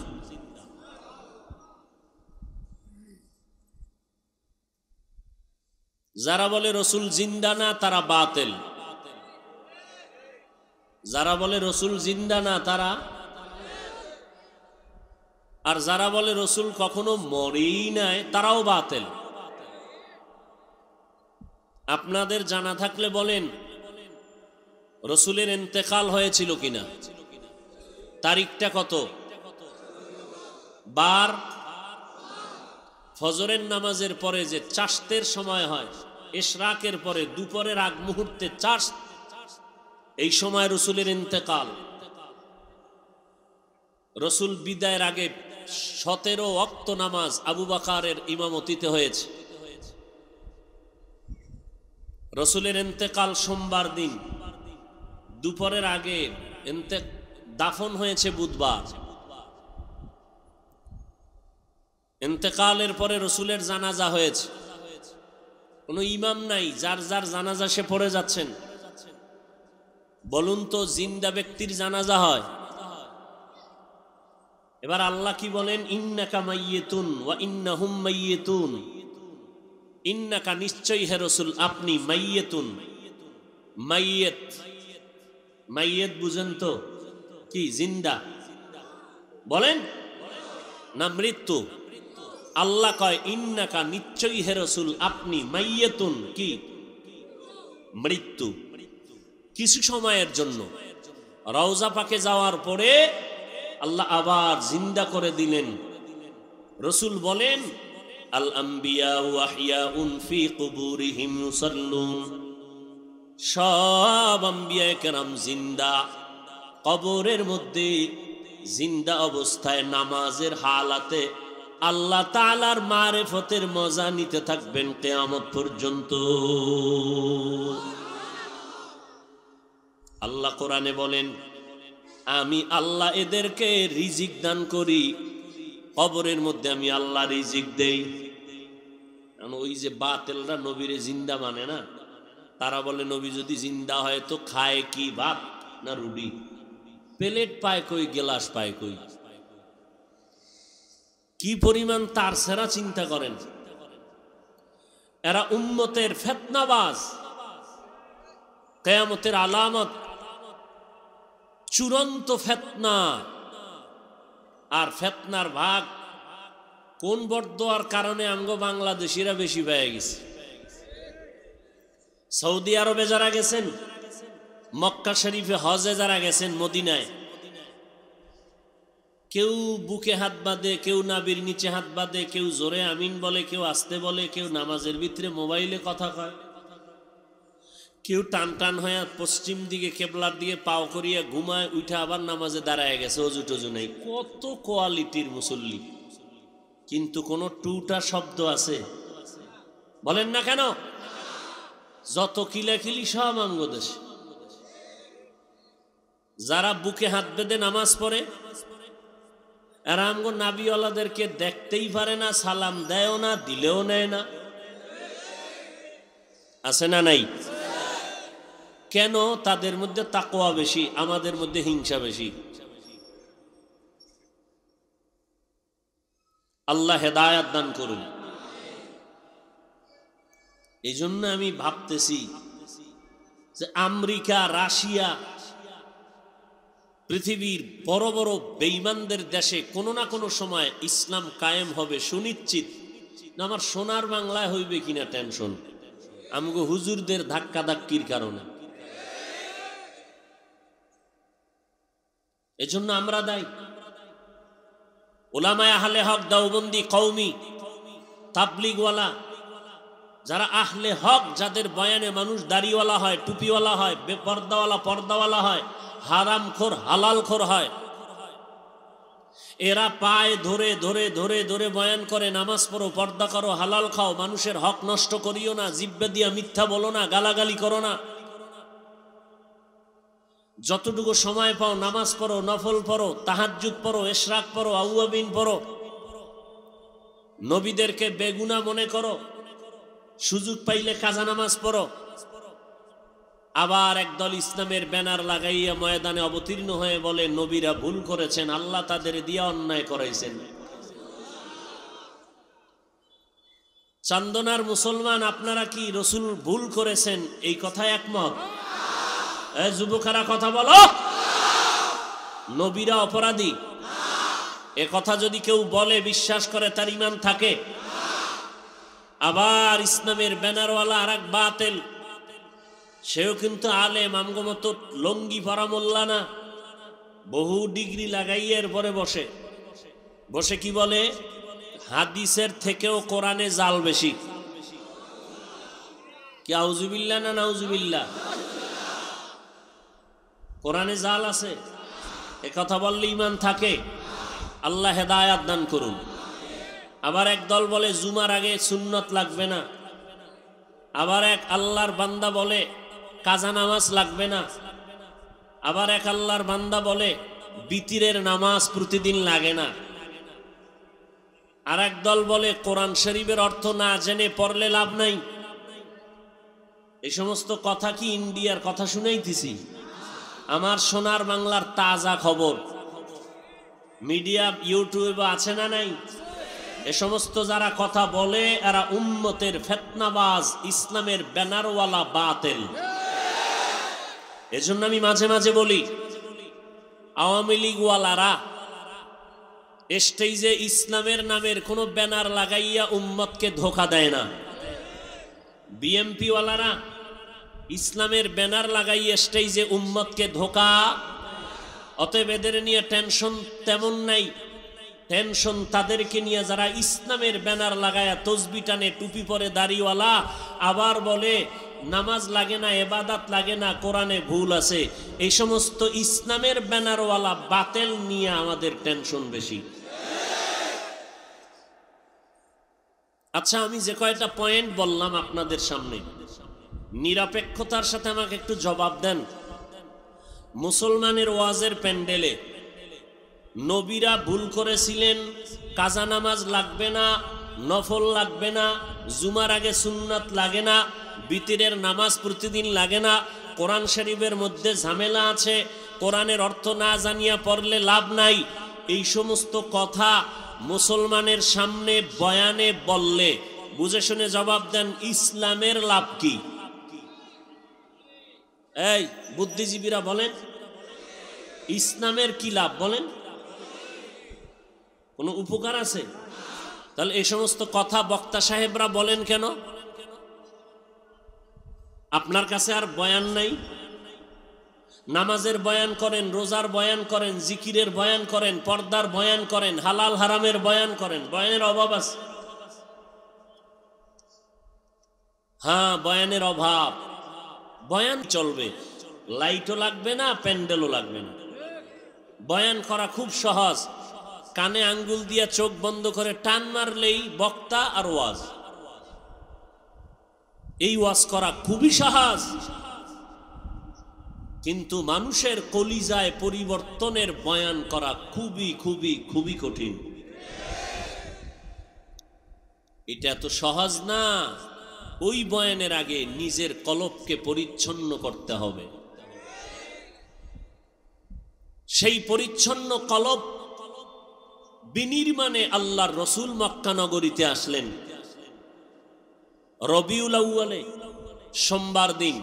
Speaker 1: যারা বলে রসুল জিন্দা না তারা বাতেল যারা বলে রসুল জিন্দা না তারা আর যারা বলে রসুল কখনো মরেই নাই তারাও বাতেল আপনাদের জানা থাকলে বলেন রসুলের এতেকাল হয়েছিল কিনা তারিখটা কত বার ফজরের নামাজের পরে যে চাষতের সময় হয় এশরাকের পরে দুপুরের আগ মুহূর্তে চাষ এই সময় রসুলের ইন্তেকাল রসুল বিদায়ের আগে সতেরো অক্ত নামাজ আবু বাকারের ইমামতিতে হয়েছে রসুলের এতেকাল সোমবার দিন দুপুরের আগে দাফন হয়েছে বুধবার এতেকালের পরে রসুলের জানাজা হয়েছে কোনো ইমাম নাই যার যার জানাজা সে পড়ে যাচ্ছেন বলুন তো জিন্দা ব্যক্তির জানাজা হয় এবার আল্লাহ কি বলেন ইন্নাকা মাইয়েতুন ওয়া ইন্না হুম মাইয়েতুন ইন্নাকা নিশ্চয়ই হে রসুল আপনি মাইয়েতুন মাইয়েত মাইয়েত বুঝেন তো কি জিন্দা বলেন না মৃত্যু আল্লাহ কয় ইন্নাকা নিশ্চয়ই হে রসুল আপনি মাইয়েতুন কি মৃত্যু কিছু সময়ের জন্য রওজা পাকে যাওয়ার পরে আল্লাহ আবার জিন্দা করে দিলেন রসুল বলেন আল আম্বিয়া উনফি সব জিন্দা কবরের মধ্যে জিন্দা অবস্থায় নামাজের হালাতে আল্লাহ তালার ফতের মজা নিতে থাকবেন কেয়ামত পর্যন্ত আল্লাহ কোরআনে বলেন আমি আল্লাহ এদেরকে রিজিক দান করি কবরের মধ্যে আমি আল্লাহ রিজিক দেই কারণ ওই যে বাতেলরা নবীরে জিন্দা মানে না তারা বলে নবী যদি জিন্দা হয় তো খায় কি ভাত না রুডি প্লেট পায় কই গেলাস পায় কই কি পরিমাণ তার সেরা চিন্তা করেন এরা উম্মতের ফেতনাবাজ কেয়ামতের আলামত চূড়ান্ত ফেতনা আর ফেতনার ভাগ কোন বরদোয়ার কারণে আঙ্গ বাংলাদেশিরা বেশি পেয়ে গেছে সৌদি আরবে যারা গেছেন মক্কা শরীফে হজে যারা গেছেন মদিনায় কেউ বুকে হাত বাঁধে কেউ নাবির নিচে হাত বাঁধে কেউ জোরে আমিন বলে কেউ আসতে বলে কেউ নামাজের ভিতরে মোবাইলে কথা কয় কেউ টান টান হয়ে পশ্চিম দিকে কেবলার দিকে পাও করিয়া ঘুমায় উঠে আবার নামাজে দাঁড়ায় গেছে অজু টজু নেই কত কোয়ালিটির মুসল্লি কিন্তু কোনো টুটা শব্দ আছে বলেন না কেন যত কিলাকিলি সব অঙ্গ যারা বুকে হাত বেঁধে নামাজ পড়ে এরা নাবিওয়ালাদেরকে দেখতেই পারে না সালাম দেয়ও না দিলেও নেয় না আছে না নাই কেন তাদের মধ্যে তাকোয়া বেশি আমাদের মধ্যে হিংসা বেশি আল্লাহ হেদায়াত দান করুন এই জন্য আমি ভাবতেছি যে আমেরিকা রাশিয়া পৃথিবীর বড় বড় বেইমানদের দেশে কোনো না কোনো সময় ইসলাম কায়েম হবে সুনিশ্চিত আমার সোনার বাংলায় হইবে কিনা টেনশন আমগো হুজুরদের ধাক্কা ধাক্কির কারণে এজন্য আমরা দায়ী ওলামায় আহলে হক দাউবন্দি কৌমি তাবলিগওয়ালা যারা আহলে হক যাদের বয়ানে মানুষ দাড়িওয়ালা হয় টুপিওয়ালা হয় বেপর্দাওয়ালা পর্দাওয়ালা হয় হারাম খোর হালাল খোর হয় এরা পায় ধরে ধরে ধরে ধরে বয়ান করে নামাজ পড়ো পর্দা করো হালাল খাও মানুষের হক নষ্ট করিও না জিব্বে দিয়া মিথ্যা বলো না গালাগালি করো না যতটুকু সময় পাও নামাজ পড়ো নফল পড়ো তাহাজুদ পড়ো এশরাক পড়ো আউয়াবিন পড়ো নবীদেরকে বেগুনা মনে করো সুযোগ পাইলে কাজা নামাজ পড়ো আবার একদল ইসলামের ব্যানার লাগাইয়া ময়দানে অবতীর্ণ হয়ে বলে নবীরা ভুল করেছেন আল্লাহ তাদের দিয়া অন্যায় করাইছেন চান্দনার মুসলমান আপনারা কি রসুল ভুল করেছেন এই কথা একমত যুবকেরা কথা বলো নবীরা অপরাধী এ কথা যদি কেউ বলে বিশ্বাস করে তার ইমান থাকে আবার ইসলামের ব্যানারওয়ালা আর এক বাতেল সেও কিন্তু আলে মামগমত লঙ্গি মোল্লা না বহু ডিগ্রি লাগাইয়ে এরপরে বসে বসে কি বলে হাদিসের থেকেও কোরআনে জাল বেশি কি আউজুবিল্লা না নাউজুবিল্লা কোরআনে জাল আছে এ কথা বললে ইমান থাকে আল্লাহ হেদায়াত দান করুন আবার এক দল বলে জুমার আগে সুন্নত লাগবে না আবার এক আল্লাহর বান্দা বলে কাজা নামাজ লাগবে না আবার এক আল্লাহর বান্দা বলে বিতিরের নামাজ প্রতিদিন লাগে না আর এক দল বলে কোরআন শরীফের অর্থ না জেনে পড়লে লাভ নাই এই সমস্ত কথা কি ইন্ডিয়ার কথা শুনাইতেছি আমার সোনার বাংলার তাজা খবর মিডিয়া ইউটিউবে আছে না নাই এ সমস্ত যারা কথা বলে এরা উম্মতের ফেতনাবাজ ইসলামের ব্যানারওয়ালা বাতেল এজন্য আমি মাঝে মাঝে বলি আওয়ামী লীগওয়ালারা স্টেজে ইসলামের নামের কোনো ব্যানার লাগাইয়া উম্মতকে ধোকা দেয় না বিএমপিওয়ালারা ইসলামের ব্যানার লাগাইয়ে স্টেজে উম্মতকে ধোকা অতএব এদের নিয়ে টেনশন তেমন নাই টেনশন তাদেরকে নিয়ে যারা ইসলামের ব্যানার লাগায়া তসবি টানে টুপি পরে দাড়িওয়ালা আবার বলে নামাজ লাগে না এবাদাত লাগে না কোরআনে ভুল আছে এই সমস্ত ইসলামের ব্যানারওয়ালা বাতেল নিয়ে আমাদের টেনশন বেশি আচ্ছা আমি যে কয়টা পয়েন্ট বললাম আপনাদের সামনে নিরপেক্ষতার সাথে আমাকে একটু জবাব দেন মুসলমানের ওয়াজের প্যান্ডেলে নবীরা ভুল করেছিলেন কাজা নামাজ লাগবে না নফল লাগবে না জুমার আগে সুন্নাত লাগে না বিতিরের নামাজ প্রতিদিন লাগে না কোরআন শরীফের মধ্যে ঝামেলা আছে কোরআনের অর্থ না জানিয়া পড়লে লাভ নাই এই সমস্ত কথা মুসলমানের সামনে বয়ানে বললে বুঝে শুনে জবাব দেন ইসলামের লাভ কী এই বুদ্ধিজীবীরা বলেন ইসলামের কি লাভ বলেন কোন উপকার আছে তাহলে এই সমস্ত কথা বক্তা সাহেবরা বলেন কেন আপনার কাছে আর বয়ান নাই নামাজের বয়ান করেন রোজার বয়ান করেন জিকিরের বয়ান করেন পর্দার বয়ান করেন হালাল হারামের বয়ান করেন বয়ানের অভাব আছে হ্যাঁ বয়ানের অভাব বয়ান চলবে লাইটও লাগবে না প্যান্ডেলও লাগবে না বয়ান করা খুব সহজ কানে আঙ্গুল দিয়া চোখ বন্ধ করে টান মারলেই বক্তা আর ওয়াজ এই ওয়াজ করা খুবই সহজ কিন্তু মানুষের কলিজায় পরিবর্তনের বয়ান করা খুবই খুবই খুবই কঠিন এটা তো সহজ না ওই বয়ানের আগে নিজের কলপকে পরিচ্ছন্ন করতে হবে সেই পরিচ্ছন্ন কলপ বিনির্মাণে আল্লাহর রসুল মক্কানগরীতে আসলেন রবিউল আউ্বালে সোমবার দিন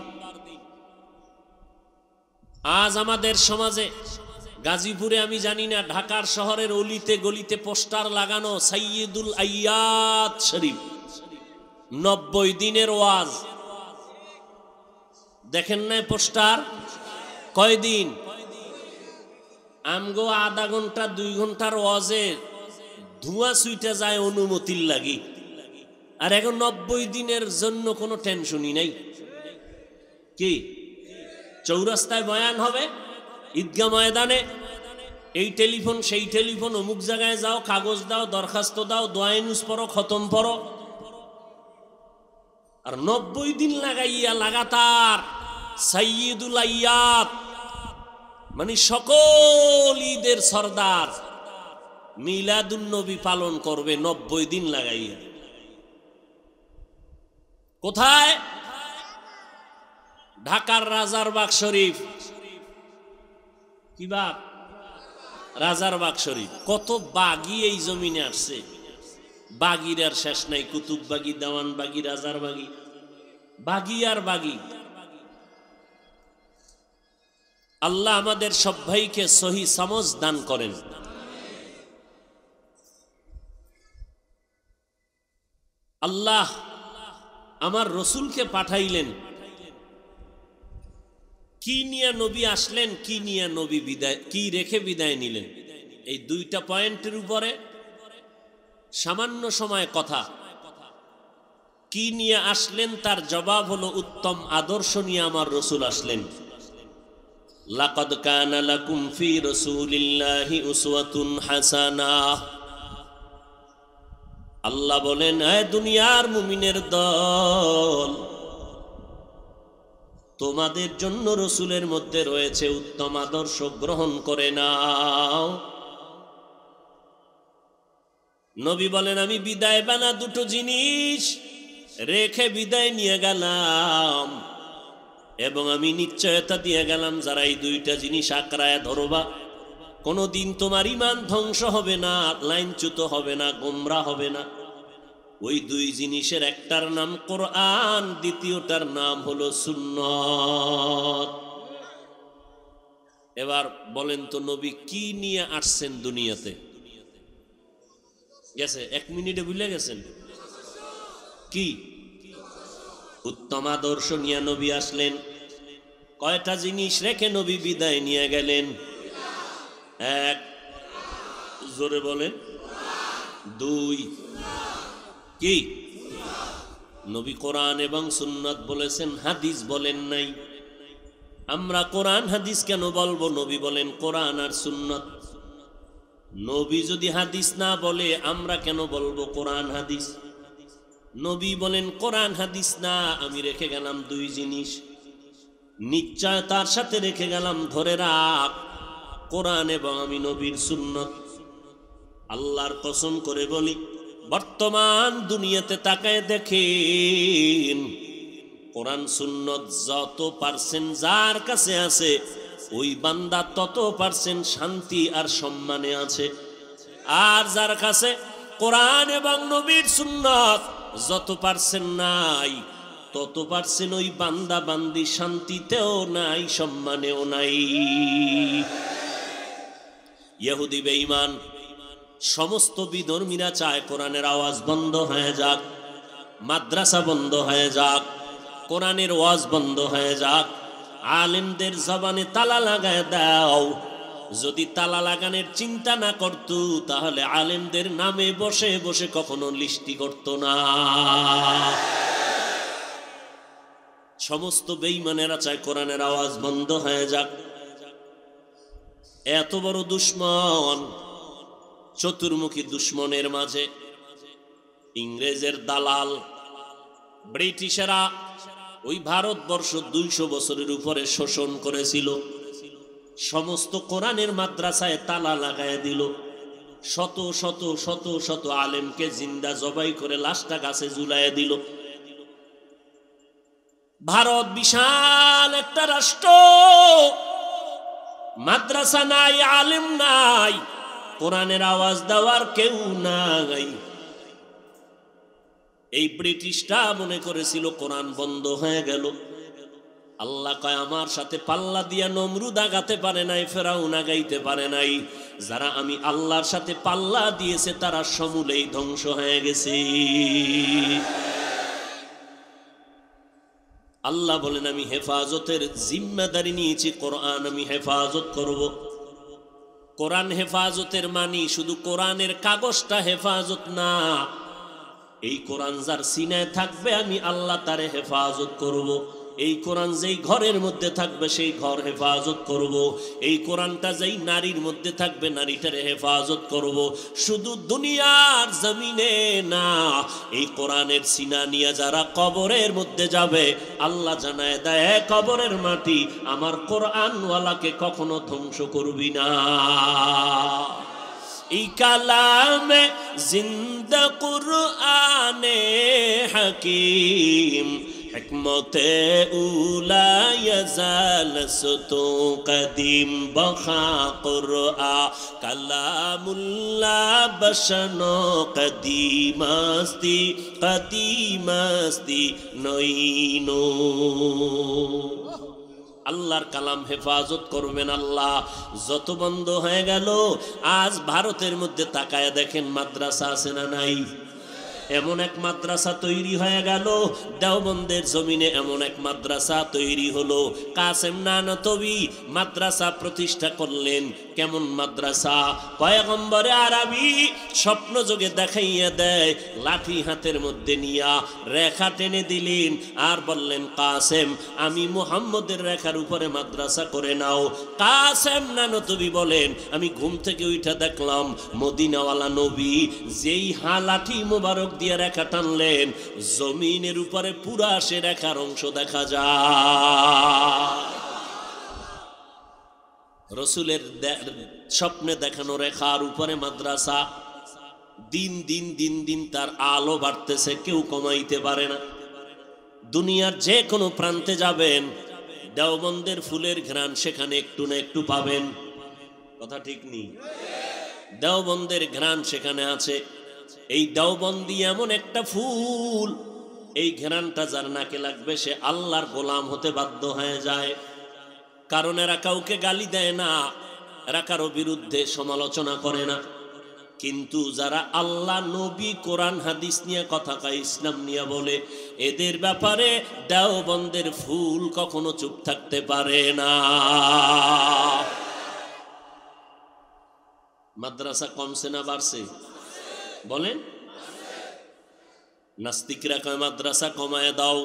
Speaker 1: আজ আমাদের সমাজে গাজীপুরে আমি জানি না ঢাকার শহরের অলিতে গলিতে পোস্টার লাগানো সৈয়দুল আয়াত শরীফ নব্বই দিনের ওয়াজ দেখেন নাই পোস্টার কয়দিন আমগো আধা ঘন্টা দুই ঘন্টার ওয়াজে ধোঁয়া সুইটা যায় অনুমতির লাগি আর এখন নব্বই দিনের জন্য কোনো টেনশনই নাই কি চৌরাস্তায় বয়ান হবে ঈদগা ময়দানে এই টেলিফোন সেই টেলিফোন অমুক জায়গায় যাও কাগজ দাও দরখাস্ত দাও দোয়াইনুস পড়ো খতম পড়ো আর নব্বই দিন লাগাইয়া লাগাতার সাইয়দুল মানে সকল ঈদের সর্দার মিলাদুন্নবী পালন করবে নব্বই দিন লাগাইয়া কোথায় ঢাকার বাগ শরীফ কি বাগ শরীফ কত বাগি এই জমিনে আসছে বাগির আর শেষ নাই কুতুব বাগি দাওয়ান বাগি রাজার বাগি বাগি আর বাগি আল্লাহ আমাদের সব ভাইকে সহি সমজ দান করেন আল্লাহ আমার রসুলকে পাঠাইলেন কি নিয়ে নবী আসলেন কি নিয়ে নবী বিদায় কি রেখে বিদায় নিলেন এই দুইটা পয়েন্টের উপরে সামান্য সময় কথা কি নিয়ে আসলেন তার জবাব হলো উত্তম আদর্শ নিয়ে আমার রসুল আসলেন লাকদ কানা লাকুম ফি রাসূলিল্লাহি উসওয়াতুন হাসানা আল্লাহ বলেন এ দুনিয়ার মুমিনের দল তোমাদের জন্য রসুলের মধ্যে রয়েছে উত্তম আদর্শ গ্রহণ করে নাও নবী বলেন আমি বিদায় বানা দুটো জিনিস রেখে বিদায় নিয়ে গেলাম এবং আমি নিশ্চয়তা দিয়ে গেলাম যারা এই দুইটা জিনিস আঁকড়ায় ধরবা কোনো দিন তোমার ইমান ধ্বংস হবে না লাইনচ্যুত হবে না গোমরা হবে না ওই দুই জিনিসের একটার নাম কোরআন দ্বিতীয়টার নাম হলো শূন্য এবার বলেন তো নবী কি নিয়ে আসছেন দুনিয়াতে গেছে এক মিনিটে ভুলে গেছেন কি উত্তম আদর্শ নিয়ে নবী আসলেন কয়টা জিনিস রেখে নবী বিদায় নিয়ে গেলেন এক জোরে বলেন দুই কি নবী কোরআন এবং সুন্নত বলেছেন হাদিস বলেন নাই আমরা কোরআন হাদিস কেন বলবো নবী বলেন কোরআন আর সুন্নত নবী যদি হাদিস না বলে আমরা কেন বলবো কোরআন হাদিস নবী বলেন কোরআন হাদিস না আমি রেখে গেলাম দুই জিনিস নিশ্চয় তার সাথে রেখে গেলাম ধরে রাখ কোরআন এবং আমি নবীর শূন্য আল্লাহর কসম করে বলি বর্তমান দুনিয়াতে তাকায় দেখেন কোরআন সুন্নত যত পার্সেন্ট যার কাছে আছে ওই বান্দা তত পার্সেন্ট শান্তি আর সম্মানে আছে আর যার কাছে কোরআন এবং নবীর সুন্নত যত পার্সেন্ট নাই তত পার্সেন্ট ওই বান্দা বান্দি শান্তিতেও নাই সম্মানেও নাই ইহুদি বেঈমান সমস্ত বিধর্মীরা চায় কোরআনের আওয়াজ বন্ধ হয়ে যাক মাদ্রাসা বন্ধ হয়ে যাক কোরআনের ওয়াজ বন্ধ হয়ে যাক আলেমদের জবানে তালা লাগায় দাও যদি তালা লাগানোর চিন্তা না করত তাহলে আলেমদের নামে বসে বসে কখনো লিস্টি করত না সমস্ত বেইমানেরা চায় কোরআনের আওয়াজ বন্ধ হয়ে যাক এত বড় দুশ্মন চতুর্মুখী দুশ্মনের মাঝে ইংরেজের দালাল ব্রিটিশেরা ওই ভারতবর্ষ দুইশো বছরের উপরে শোষণ করেছিল সমস্ত কোরআনের মাদ্রাসায় তালা লাগায় দিল শত শত শত শত আলেমকে জিন্দা জবাই করে লাশটা গাছে ঝুলাইয়া দিল ভারত বিশাল একটা রাষ্ট্র মাদ্রাসা নাই আলেম নাই কোরআনের আওয়াজ দেওয়ার কেউ নাই এই ব্রিটিশটা মনে করেছিল কোরআন বন্ধ হয়ে গেল আল্লাহ কয় আমার সাথে পাল্লা দিয়া নমরুদ আগাতে পারে নাই ফেরাউনা গাইতে পারে নাই যারা আমি আল্লাহর সাথে পাল্লা দিয়েছে তারা সমূলেই ধ্বংস হয়ে গেছে আল্লাহ বলেন আমি হেফাজতের জিম্মাদারি নিয়েছি কোরআন আমি হেফাজত করব। কোরআন হেফাজতের মানি শুধু কোরআনের কাগজটা হেফাজত না এই কোরআন যার সিনায় থাকবে আমি আল্লাহ তারে হেফাজত করব। এই কোরআন যেই ঘরের মধ্যে থাকবে সেই ঘর হেফাজত করব। এই কোরআনটা যেই নারীর মধ্যে থাকবে নারীটার হেফাজত করব। শুধু দুনিয়ার জমিনে না এই কোরআনের সিনা নিয়ে যারা কবরের মধ্যে যাবে আল্লাহ জানায় দেয় কবরের মাটি আমার কোরআনওয়ালাকে কখনো ধ্বংস করবি না কালামে জিন্দ আনে হাকিম হিকমতে উলা ইযাল সুতু কদিম বখা কুরআন কালামুল্লাহ বশনো কদিমাস্তি কদিমাস্তি নয়নো আল্লাহু আল্লাহর কালাম হেফাজত করবেন আল্লাহ যত বন্ধ হয়ে গেল আজ ভারতের মধ্যে তাকায় দেখেন মাদ্রাসা আছে না নাই এমন এক মাদ্রাসা তৈরি হয়ে গেল দেওবন্দের জমিনে এমন এক মাদ্রাসা তৈরি হলো কাসেম নানতবি মাদ্রাসা প্রতিষ্ঠা করলেন কেমন মাদ্রাসা পয়গম্বরে আরবি স্বপ্ন যোগে দেখাইয়া দেয় লাঠি হাতের মধ্যে নিয়া রেখা টেনে দিলেন আর বললেন কাসেম আমি মোহাম্মদের রেখার উপরে মাদ্রাসা করে নাও কাসেম নানতবি বলেন আমি ঘুম থেকে উঠে দেখলাম মদিনাওয়ালা নবী যেই হা লাঠি মোবারক দিয়ে রেখা টানলেন জমিনের উপরে পুরা সে রেখার অংশ দেখা যায় রসুলের স্বপ্নে দেখানো রেখার উপরে মাদ্রাসা দিন দিন দিন দিন তার আলো বাড়তেছে কেউ কমাইতে পারে না দুনিয়ার যে কোনো প্রান্তে যাবেন দেওবন্দের ফুলের ঘ্রাণ সেখানে একটু না একটু পাবেন কথা ঠিক নেই দেওবন্দের ঘ্রাণ সেখানে আছে এই দাওবন্দি এমন একটা ফুল এই ঘেরানটা যার নাকে লাগবে সে আল্লাহর গোলাম হতে বাধ্য হয়ে যায় কারণ এরা কাউকে গালি দেয় না এরা কারো বিরুদ্ধে সমালোচনা করে না কিন্তু যারা আল্লাহ নবী কোরআন হাদিস নিয়ে কথা কয় ইসলাম নিয়ে বলে এদের ব্যাপারে দেওবন্দের ফুল কখনো চুপ থাকতে পারে না মাদ্রাসা কমছে না বাড়ছে বলেন নাস্তিকরা কয় মাদ্রাসা কমায় দাও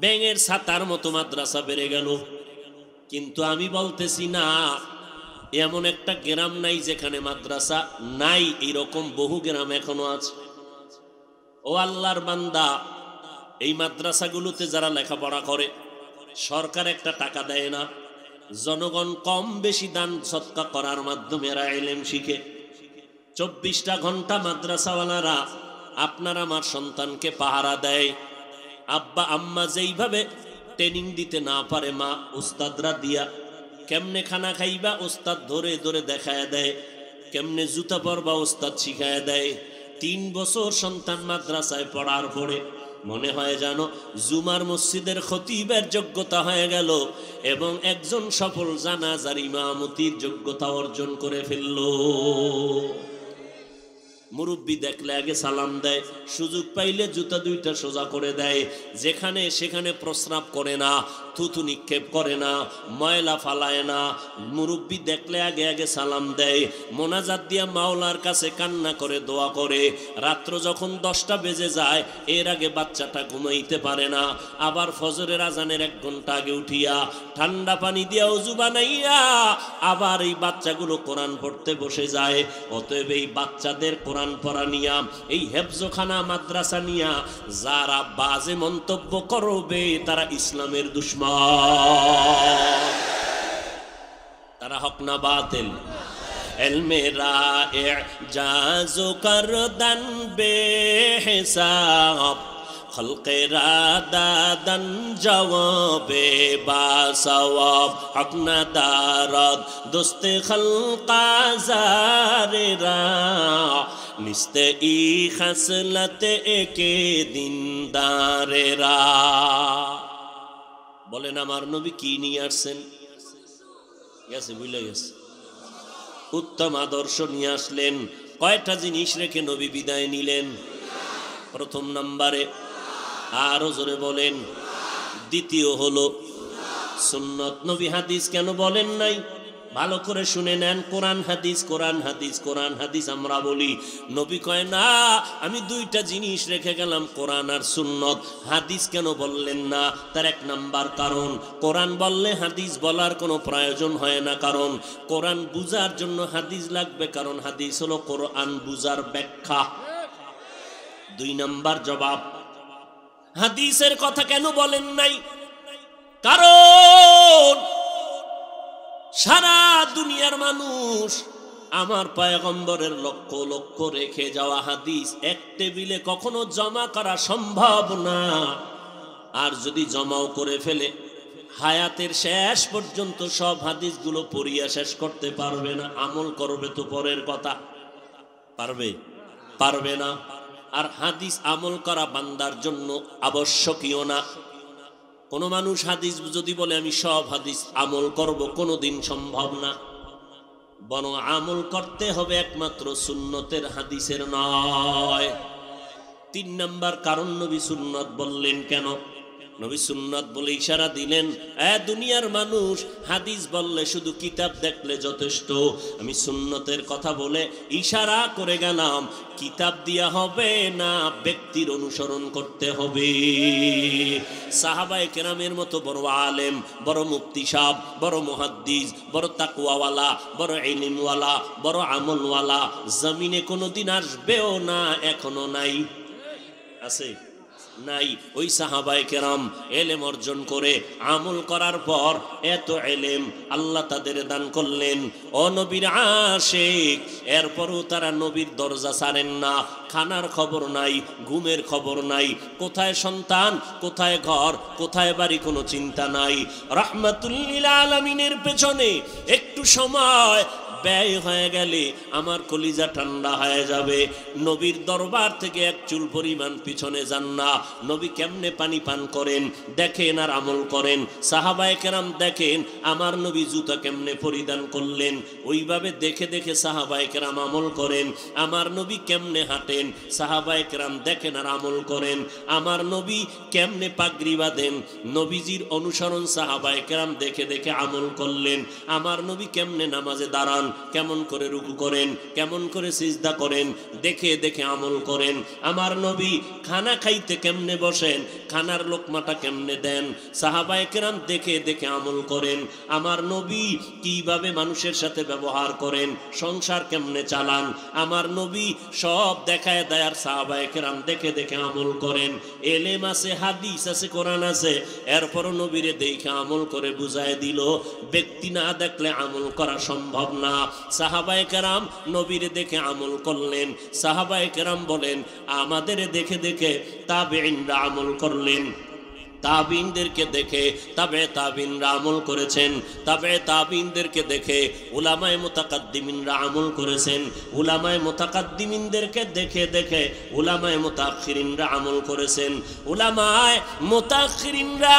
Speaker 1: ব্যাঙের ছাতার মতো মাদ্রাসা বেড়ে গেল কিন্তু আমি বলতেছি না এমন একটা গ্রাম নাই যেখানে মাদ্রাসা নাই এরকম বহু গ্রাম এখনো আছে ও আল্লাহর বান্দা এই মাদ্রাসাগুলোতে যারা লেখাপড়া করে সরকার একটা টাকা দেয় না জনগণ কম বেশি দান সৎকা করার মাধ্যমে এরা এলেম শিখে চব্বিশটা ঘন্টা মাদ্রাসাওয়ালারা আপনার আমার সন্তানকে পাহারা দেয় আব্বা আম্মা যেইভাবে ট্রেনিং দিতে না পারে মা ওস্তাদরা দিয়া কেমনে খানা খাইবা ওস্তাদ ধরে ধরে দেখায় দেয় কেমনে জুতা পরবা ওস্তাদ শিখায় দেয় তিন বছর সন্তান মাদ্রাসায় পড়ার পরে মনে হয় জানো জুমার মসজিদের খতিবের যোগ্যতা হয়ে গেল এবং একজন সফল জানাজার ইমামতির যোগ্যতা অর্জন করে ফেললো মুরব্বী দেখলে আগে সালাম দেয় সুযোগ পাইলে জুতা দুইটা সোজা করে দেয় যেখানে সেখানে প্রস্রাব করে না থুতু নিক্ষেপ করে না ময়লা ফালায় না মুরব্বী দেখলে আগে আগে সালাম দেয় মোনাজাত দিয়া মাওলার কাছে কান্না করে দোয়া করে রাত্র যখন দশটা বেজে যায় এর আগে বাচ্চাটা ঘুমাইতে পারে না আবার ফজরের আজানের এক ঘন্টা আগে উঠিয়া ঠান্ডা পানি দিয়া উজু বানাইয়া আবার এই বাচ্চাগুলো কোরআন পড়তে বসে যায় অতএব এই বাচ্চাদের কোরআন কোরআন পড়া নিয়া এই হেফজোখানা মাদ্রাসা নিয়া যারা বাজে মন্তব্য করবে তারা ইসলামের দুশ্মন তারা হক না বাতিল এলমেরা জাজু কর দন বে হিসাব খলকেরা দাদান জবাবে বাসওয়াব হকনা দারদ দোস্তে খলকা রা নিস্তে ই খাসলতে একে দিন রা বলেন আমার নবী কি নিয়ে আসছেন গেছে বুঝলে গেছে উত্তম আদর্শ নিয়ে আসলেন কয়টা জিনিস রেখে নবী বিদায় নিলেন প্রথম নম্বরে আরো জোরে বলেন দ্বিতীয় হলো সুন্নত নবী হাদিস কেন বলেন নাই ভালো করে শুনে নেন কোরআন হাদিস কোরআন হাদিস কোরআন হাদিস আমরা বলি নবী কয় না আমি দুইটা জিনিস রেখে গেলাম কোরআন আর সুন্নত হাদিস কেন বললেন না তার এক নাম্বার কারণ কোরআন বললে হাদিস বলার কোনো প্রয়োজন হয় না কারণ কোরআন বুজার জন্য হাদিস লাগবে কারণ হাদিস হলো কোরআন বুজার ব্যাখ্যা দুই নাম্বার জবাব হাদিসের কথা কেন বলেন নাই কারণ সারা দুনিয়ার মানুষ আমার পায়গম্বরের লক্ষ লক্ষ রেখে যাওয়া হাদিস এক টেবিলে কখনো জমা করা সম্ভব না আর যদি জমাও করে ফেলে হায়াতের শেষ পর্যন্ত সব হাদিসগুলো পড়িয়া শেষ করতে পারবে না আমল করবে তো পরের কথা পারবে পারবে না আর হাদিস আমল করা বান্দার জন্য আবশ্যকীয় না কোনো মানুষ হাদিস যদি বলে আমি সব হাদিস আমল করব কোনো দিন সম্ভব না বন আমল করতে হবে একমাত্র সুন্নতের হাদিসের নয় তিন নম্বর কারণ নবী সুন্নত বললেন কেন নবী সুন্নাত বলে ইশারা দিলেন এ দুনিয়ার মানুষ হাদিস বললে শুধু কিতাব দেখলে যথেষ্ট আমি সুন্নতের কথা বলে ইশারা করে গেলাম কিতাব দিয়া হবে না ব্যক্তির অনুসরণ করতে হবে সাহাবায় কেরামের মতো বড় আলেম বড় মুক্তি সাহ বড় মহাদ্দিজ বড় তাকুয়াওয়ালা বড় এলিমওয়ালা বড় আমলওয়ালা জমিনে কোনো দিন আসবেও না এখনো নাই আছে নাই ওই সাহাবাই কেরাম এলেম অর্জন করে আমল করার পর এত এলেম আল্লাহ তাদের দান করলেন অনবীর আশেক এরপরও তারা নবীর দরজা ছাড়েন না খানার খবর নাই ঘুমের খবর নাই কোথায় সন্তান কোথায় ঘর কোথায় বাড়ি কোনো চিন্তা নাই রহমাতুল্লিল আলমিনের পেছনে একটু সময় ব্যয় হয়ে গেলে আমার কলিজা ঠান্ডা হয়ে যাবে নবীর দরবার থেকে এক চুল পরিমাণ পিছনে যান না নবী কেমনে পানি পান করেন দেখেন আর আমল করেন সাহাবায় কেরাম দেখেন আমার নবী জুতা কেমনে পরিধান করলেন ওইভাবে দেখে দেখে সাহাবায় কেরাম আমল করেন আমার নবী কেমনে হাঁটেন সাহাবায় কেরাম দেখেন আর আমল করেন আমার নবী কেমনে পাগড়ি বাঁধেন নবীজির অনুসরণ সাহাবায় কেরাম দেখে দেখে আমল করলেন আমার নবী কেমনে নামাজে দাঁড়ান কেমন করে রুকু করেন কেমন করে সিজদা করেন দেখে দেখে আমল করেন আমার নবী খানা খাইতে কেমনে বসেন খানার লোকমাটা কেমনে দেন সাহাবা একরাম দেখে দেখে আমল করেন আমার নবী কিভাবে মানুষের সাথে ব্যবহার করেন সংসার কেমনে চালান আমার নবী সব দেখায় দেয়ার সাহাবা একরাম দেখে দেখে আমল করেন এলেম আছে হাদিস আছে কোরআন আছে এরপরও নবীরে দেখে আমল করে বুঝায় দিল ব্যক্তি না দেখলে আমল করা সম্ভব না না সাহাবাই কেরাম নবীর দেখে আমল করলেন সাহাবাই কেরাম বলেন আমাদের দেখে দেখে তাবে আমল করলেন তাবিনদেরকে দেখে তবে তাবিনরা আমল করেছেন তবে তাবিনদেরকে দেখে উলামায় মোতাকাদ্দিমিনরা আমল করেছেন উলামায় মোতাকাদ্দিমিনদেরকে দেখে দেখে উলামায় মোতাক্ষিরিনরা আমল করেছেন উলামায় মোতাক্ষিরিনরা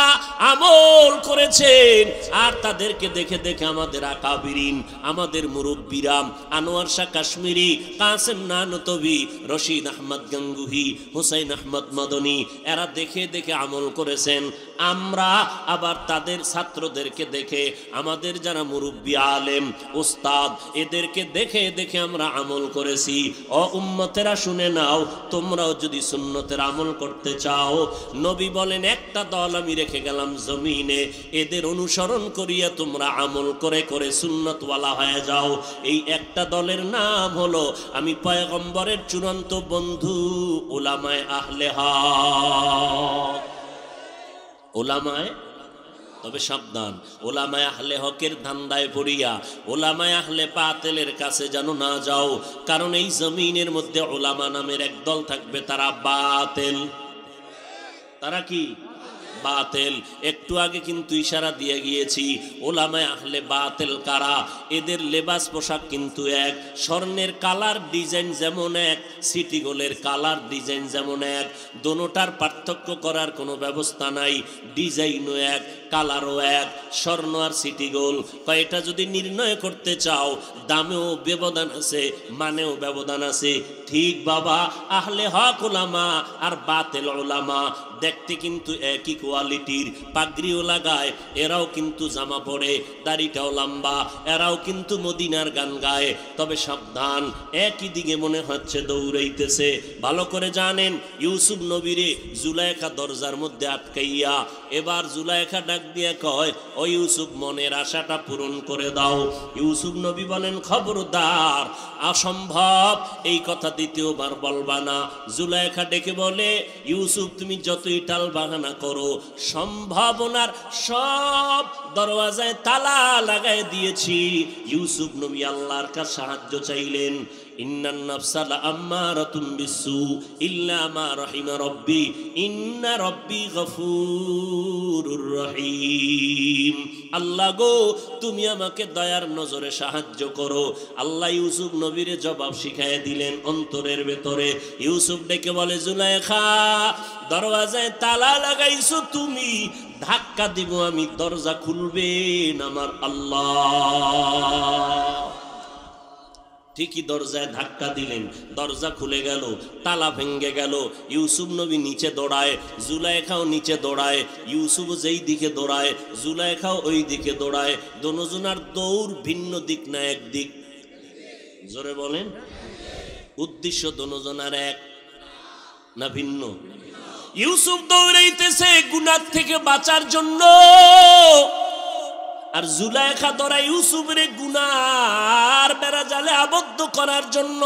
Speaker 1: আমল করেছেন আর তাদেরকে দেখে দেখে আমাদের আকাবিরিন আমাদের মুরব্বিরাম আনোয়ার শাহ কাশ্মীরি কাসেম নানতবি রশিদ আহমদ গাঙ্গুহি হুসাইন আহমদ মদনী এরা দেখে দেখে আমল করেছে করেছেন আমরা আবার তাদের ছাত্রদেরকে দেখে আমাদের যারা মুরব্বী আলেম ওস্তাদ এদেরকে দেখে দেখে আমরা আমল করেছি অ উম্মতেরা শুনে নাও তোমরাও যদি সুন্নতের আমল করতে চাও নবী বলেন একটা দল আমি রেখে গেলাম জমিনে এদের অনুসরণ করিয়া তোমরা আমল করে করে সুন্নতওয়ালা হয়ে যাও এই একটা দলের নাম হলো আমি পয়গম্বরের চূড়ান্ত বন্ধু ওলামায় আহলে হা ওলামায় তবে সাবধান ওলামায় আহলে হকের ধান্দায় পড়িয়া ওলামায় আহলে পাতেলের কাছে যেন না যাও কারণ এই জমিনের মধ্যে ওলামা নামের একদল থাকবে তারা বাতেল তারা কি বাতেল একটু আগে কিন্তু ইশারা দিয়ে গিয়েছি ওলামে আহলে বাতেল কারা এদের লেবাস পোশাক কিন্তু এক স্বর্ণের কালার ডিজাইন যেমন এক সিটি গোলের কালার ডিজাইন যেমন এক দোনোটার পার্থক্য করার কোনো ব্যবস্থা নাই ডিজাইনও এক কালারও এক স্বর্ণ আর সিটি গোল কয়েকটা যদি নির্ণয় করতে চাও দামেও ব্যবধান আছে মানেও ব্যবধান আছে ঠিক বাবা আহলে হক ওলামা আর বাতেল ওলামা দেখতে কিন্তু একই কোয়ালিটির পাগড়িও লাগায় এরাও কিন্তু জামা পরে দাড়িটাও লম্বা এরাও কিন্তু মদিনার গান গায় তবে সাবধান একই দিকে মনে হচ্ছে দৌড়াইতেছে ভালো করে জানেন ইউসুফ নবীরে জুলাইখা দরজার মধ্যে আটকাইয়া এবার জুলাইখা ডাক দিয়ে কয় ও ইউসুফ মনের আশাটা পূরণ করে দাও ইউসুফ নবী বলেন খবরদার অসম্ভব এই কথা দ্বিতীয়বার বলবা না জুলাইখা ডেকে বলে ইউসুফ তুমি যতই টাল বাহানা করো সম্ভাবনার সব দরওয়াজায় তালা লাগাই দিয়েছি ইউসুফ নবী আল্লাহর কাছে সাহায্য চাইলেন ইন্নান নাফসা লাআম্মারাতুম বিসু ইল্লা আল্লাহ গো তুমি আমাকে দয়ার নজরে সাহায্য করো আল্লাহ ইউসুফ নবীরে জবাব শিখাই দিলেন অন্তরের ভেতরে ইউসুফ ডেকে বলে জুলাইখা দরওয়াজায় তালা লাগাইছো তুমি ধাক্কা দিব আমি দরজা খুলবেন আমার আল্লাহ ঠিকই দরজায় ধাক্কা দিলেন দরজা খুলে গেল তালা ভেঙ্গে গেল ইউসুফ নবী নিচে দৌড়ায় জুলাইখাও নিচে দৌড়ায় ইউসুফ যেই দিকে দৌড়ায় জুলাইখাও ওই দিকে দৌড়ায় দনোজনার দৌড় ভিন্ন দিক না একদিক জোরে বলেন উদ্দেশ্য দনোজনার এক না ভিন্ন ইউসুফ দৌড়াইতেছে গুনার থেকে বাঁচার জন্য আর জুলাইখা দরা রে গুনার বেড়া জালে আবদ্ধ করার জন্য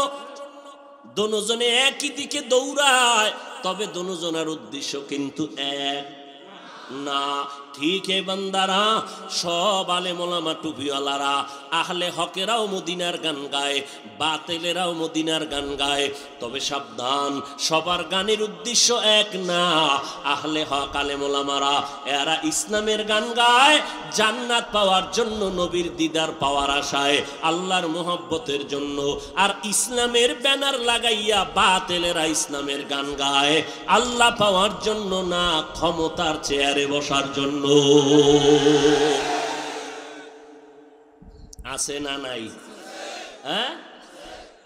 Speaker 1: দনোজনে একই দিকে দৌড়ায় তবে দনোজনার উদ্দেশ্য কিন্তু এক না ঠিক এ বান্দারা সব আলে মোলামা টুপিওয়ালারা আহলে হকেরাও মদিনার গান গায় বাতেলেরাও মদিনার গান গায় তবে সাবধান সবার গানের উদ্দেশ্য এক না আহলে হক আলে মোলামারা এরা ইসলামের গান গায় জান্নাত পাওয়ার জন্য নবীর দিদার পাওয়ার আশায় আল্লাহর মোহব্বতের জন্য আর ইসলামের ব্যানার লাগাইয়া বাতেলেরা ইসলামের গান গায় আল্লাহ পাওয়ার জন্য না ক্ষমতার চেয়ারে বসার জন্য আছে না নাই হ্যাঁ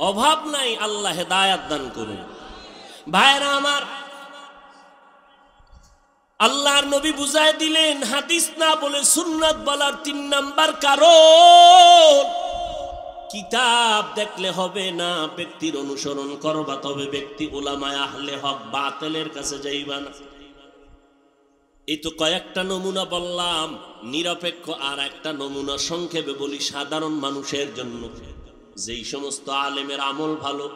Speaker 1: অভাব নাই আল্লাহে দায়াত দান করুন ভাইরা আমার আল্লাহর নবী বুঝাই দিলেন হাদিস না বলে সুন্নাত বলার তিন নাম্বার কারণ কিতাব দেখলে হবে না ব্যক্তির অনুসরণ করবা তবে ব্যক্তি ওলামায় আহলে হক বাতেলের কাছে যাইবা না এই তো কয়েকটা নমুনা বললাম নিরপেক্ষ আর একটা নমুনা সংক্ষেপে বলি সাধারণ মানুষের জন্য যেই সমস্ত আলেমের আমল ভালো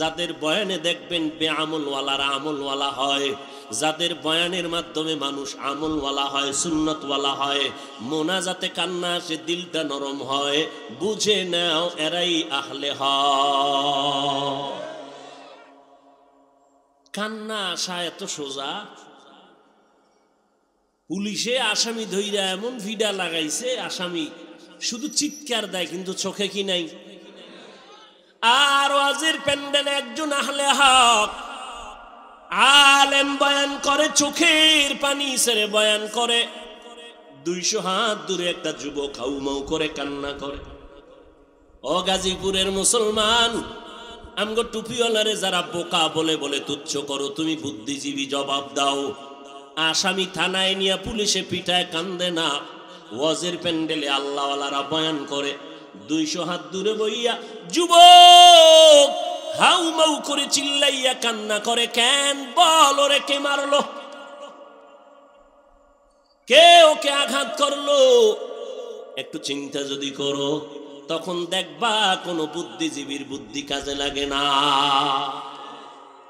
Speaker 1: যাদের বয়ানে দেখবেন বে আমলওয়ালারা আমলওয়ালা হয় যাদের বয়ানের মাধ্যমে মানুষ আমলওয়ালা হয় সুন্নতওয়ালা হয় মোনা যাতে কান্না আসে দিলটা নরম হয় বুঝে নাও এরাই আহলে হ কান্না আসা এত সোজা পুলিশে আসামি ধৈরা এমন ভিডা লাগাইছে আসামি শুধু চিৎকার দেয় কিন্তু চোখে কি নাই আর ওয়াজের প্যান্ডেল একজন আহলে হক আলেম বয়ান করে চোখের পানি সেরে বয়ান করে দুইশো হাত দূরে একটা যুবক হাউমাউ করে কান্না করে ও গাজীপুরের মুসলমান আমগো টুপিওয়ালারে যারা বোকা বলে বলে তুচ্ছ করো তুমি বুদ্ধিজীবী জবাব দাও আসামি থানায় নিয়ে পুলিশে পিঠায় কান্দে না ওয়াজের প্যান্ডেলে আল্লাহওয়ালারা বয়ান করে দুইশো হাত দূরে বইয়া যুবক হাউ মাউ করে চিল্লাইয়া কান্না করে কেন বল ওরে কে মারলো কে ওকে আঘাত করলো একটু চিন্তা যদি করো তখন দেখবা কোনো বুদ্ধিজীবীর বুদ্ধি কাজে লাগে না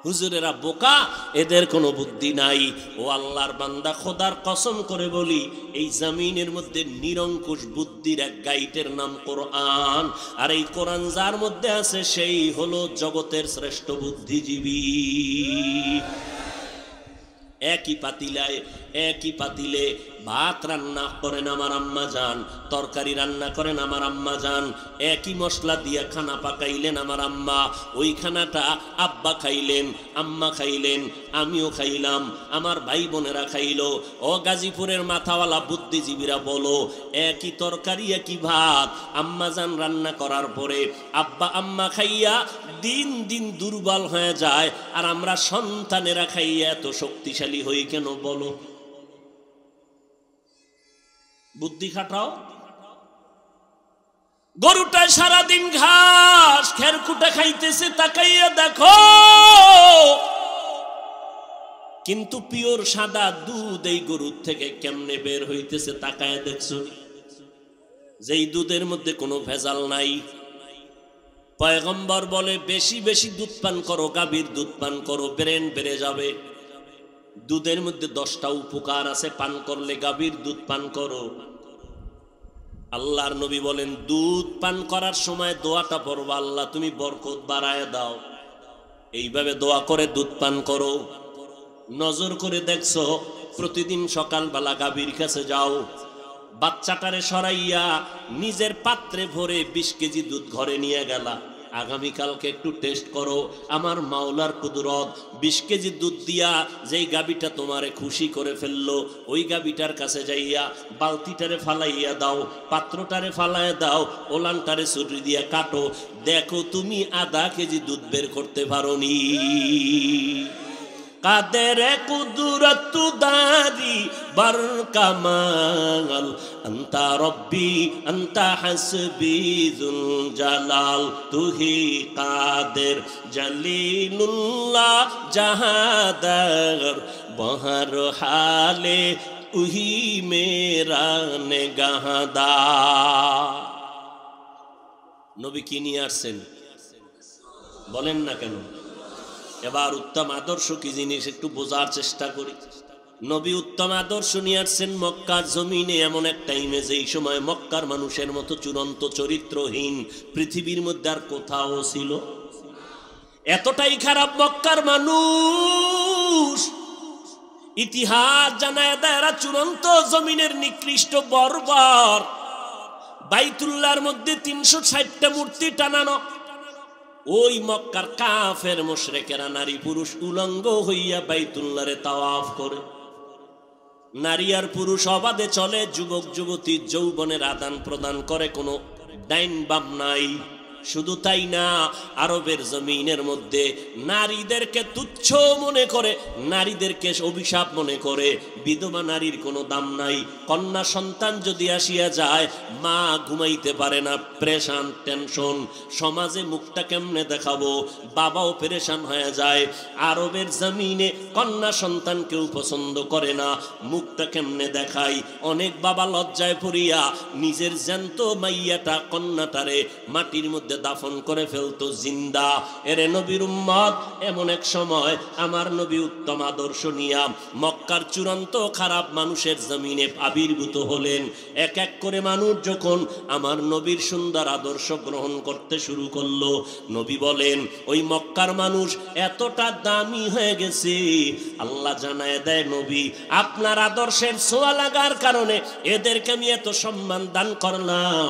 Speaker 1: হুজুরেরা বোকা এদের কোনো বুদ্ধি নাই ও আল্লাহর বান্দা খোদার কসম করে বলি এই জামিনের মধ্যে নিরঙ্কুশ বুদ্ধির এক গাইটের নাম কোরআন আর এই কোরআন যার মধ্যে আছে সেই হলো জগতের শ্রেষ্ঠ বুদ্ধিজীবী একই পাতিলায় একই পাতিলে ভাত রান্না করেন আমার আম্মা যান তরকারি রান্না করেন আমার আম্মা যান একই মশলা দিয়ে খানা পাকাইলেন আমার আম্মা ওই খানাটা আব্বা খাইলেন আম্মা খাইলেন আমিও খাইলাম আমার ভাই বোনেরা খাইল ও গাজীপুরের মাথাওয়ালা বুদ্ধিজীবীরা বলো একই তরকারি একই ভাত আম্মা যান রান্না করার পরে আব্বা আম্মা খাইয়া দিন দিন দুর্বল হয়ে যায় আর আমরা সন্তানেরা খাইয়া এত শক্তিশালী হই কেন বলো বুদ্ধি খাটাও গরুটা সারাদিন ঘাস খের খুটে খাইতেছে তাকাইয়া দেখো কিন্তু পিওর সাদা দুধ এই গরুর থেকে কেমনে বের হইতেছে তাকায় দেখছো যেই দুধের মধ্যে কোনো ভেজাল নাই পয়গম্বর বলে বেশি বেশি দুধ পান করো গাভীর দুধ পান করো ব্রেন বেড়ে যাবে দুধের মধ্যে দশটা উপকার আছে পান করলে গাভীর দুধ পান করো আল্লাহর নবী বলেন দুধ পান করার সময় দোয়াটা পড়ব আল্লাহ তুমি বরকত বাড়ায় দাও এইভাবে দোয়া করে দুধ পান করো নজর করে দেখছো প্রতিদিন সকালবেলা গাভীর কাছে যাও বাচ্চাটারে সরাইয়া নিজের পাত্রে ভরে বিশ কেজি দুধ ঘরে নিয়ে গেলা আগামীকালকে একটু টেস্ট করো আমার মাওলার কুদরত বিশ কেজি দুধ দিয়া যেই গাবিটা তোমারে খুশি করে ফেললো ওই গাবিটার কাছে যাইয়া বালতিটারে ফালাইয়া দাও পাত্রটারে ফালাইয়া দাও ওলানটারে ছুটি দিয়া কাটো দেখো তুমি আধা কেজি দুধ বের করতে পারো নি কাদের কুদরত দারি বর কামাল আন্তা রব্বি আন্তা হাসবি জুল জালাল তুহি কাদের জলিলুল্লাহ জাহাদার বহর হালে উহি মেরা নেগাহদা নবী কি নিয়ে আসছেন বলেন না কেন এবার উত্তম আদর্শ কি জিনিস একটু বোঝার চেষ্টা করি নবী উত্তম আদর্শ নিয়ে আসছেন মক্কার জমিনে এমন এক টাইমে যে এই সময় মক্কার মানুষের মতো চূড়ান্ত চরিত্রহীন পৃথিবীর মধ্যে আর কোথাও ছিল এতটাই খারাপ মক্কার মানুষ ইতিহাস জানায় এরা চূড়ান্ত জমিনের নিকৃষ্ট বর্বর বাইতুল্লার মধ্যে তিনশো ষাটটা মূর্তি টানানো ওই মক্কার কাফের মোশরেকেরা নারী পুরুষ উলঙ্গ হইয়া বাইতুল্লারে তাওয়াফ করে নারী আর পুরুষ অবাধে চলে যুবক যুবতী যৌবনের আদান প্রদান করে কোনো ডাইন বাম নাই শুধু তাই না আরবের জমিনের মধ্যে নারীদেরকে তুচ্ছ মনে করে নারীদেরকে অভিশাপ মনে করে বিধবা নারীর কোনো দাম নাই কন্যা সন্তান যদি আসিয়া যায় মা ঘুমাইতে পারে না প্রেশান টেনশন সমাজে মুখটা কেমনে দেখাবো বাবাও প্রেশান হয়ে যায় আরবের জমিনে কন্যা সন্তান কেউ পছন্দ করে না মুখটা কেমনে দেখাই অনেক বাবা লজ্জায় পড়িয়া নিজের জ্যান্ত মাইয়াটা কন্যাটারে মাটির মধ্যে মধ্যে দাফন করে ফেলতো জিন্দা এরে নবীর উম্মত এমন এক সময় আমার নবী উত্তম আদর্শ নিয়াম মক্কার চূড়ান্ত খারাপ মানুষের জমিনে আবির্ভূত হলেন এক এক করে মানুষ যখন আমার নবীর সুন্দর আদর্শ গ্রহণ করতে শুরু করলো নবী বলেন ওই মক্কার মানুষ এতটা দামি হয়ে গেছে আল্লাহ জানায় দেয় নবী আপনার আদর্শের সোয়া লাগার কারণে এদেরকে আমি এত সম্মান দান করলাম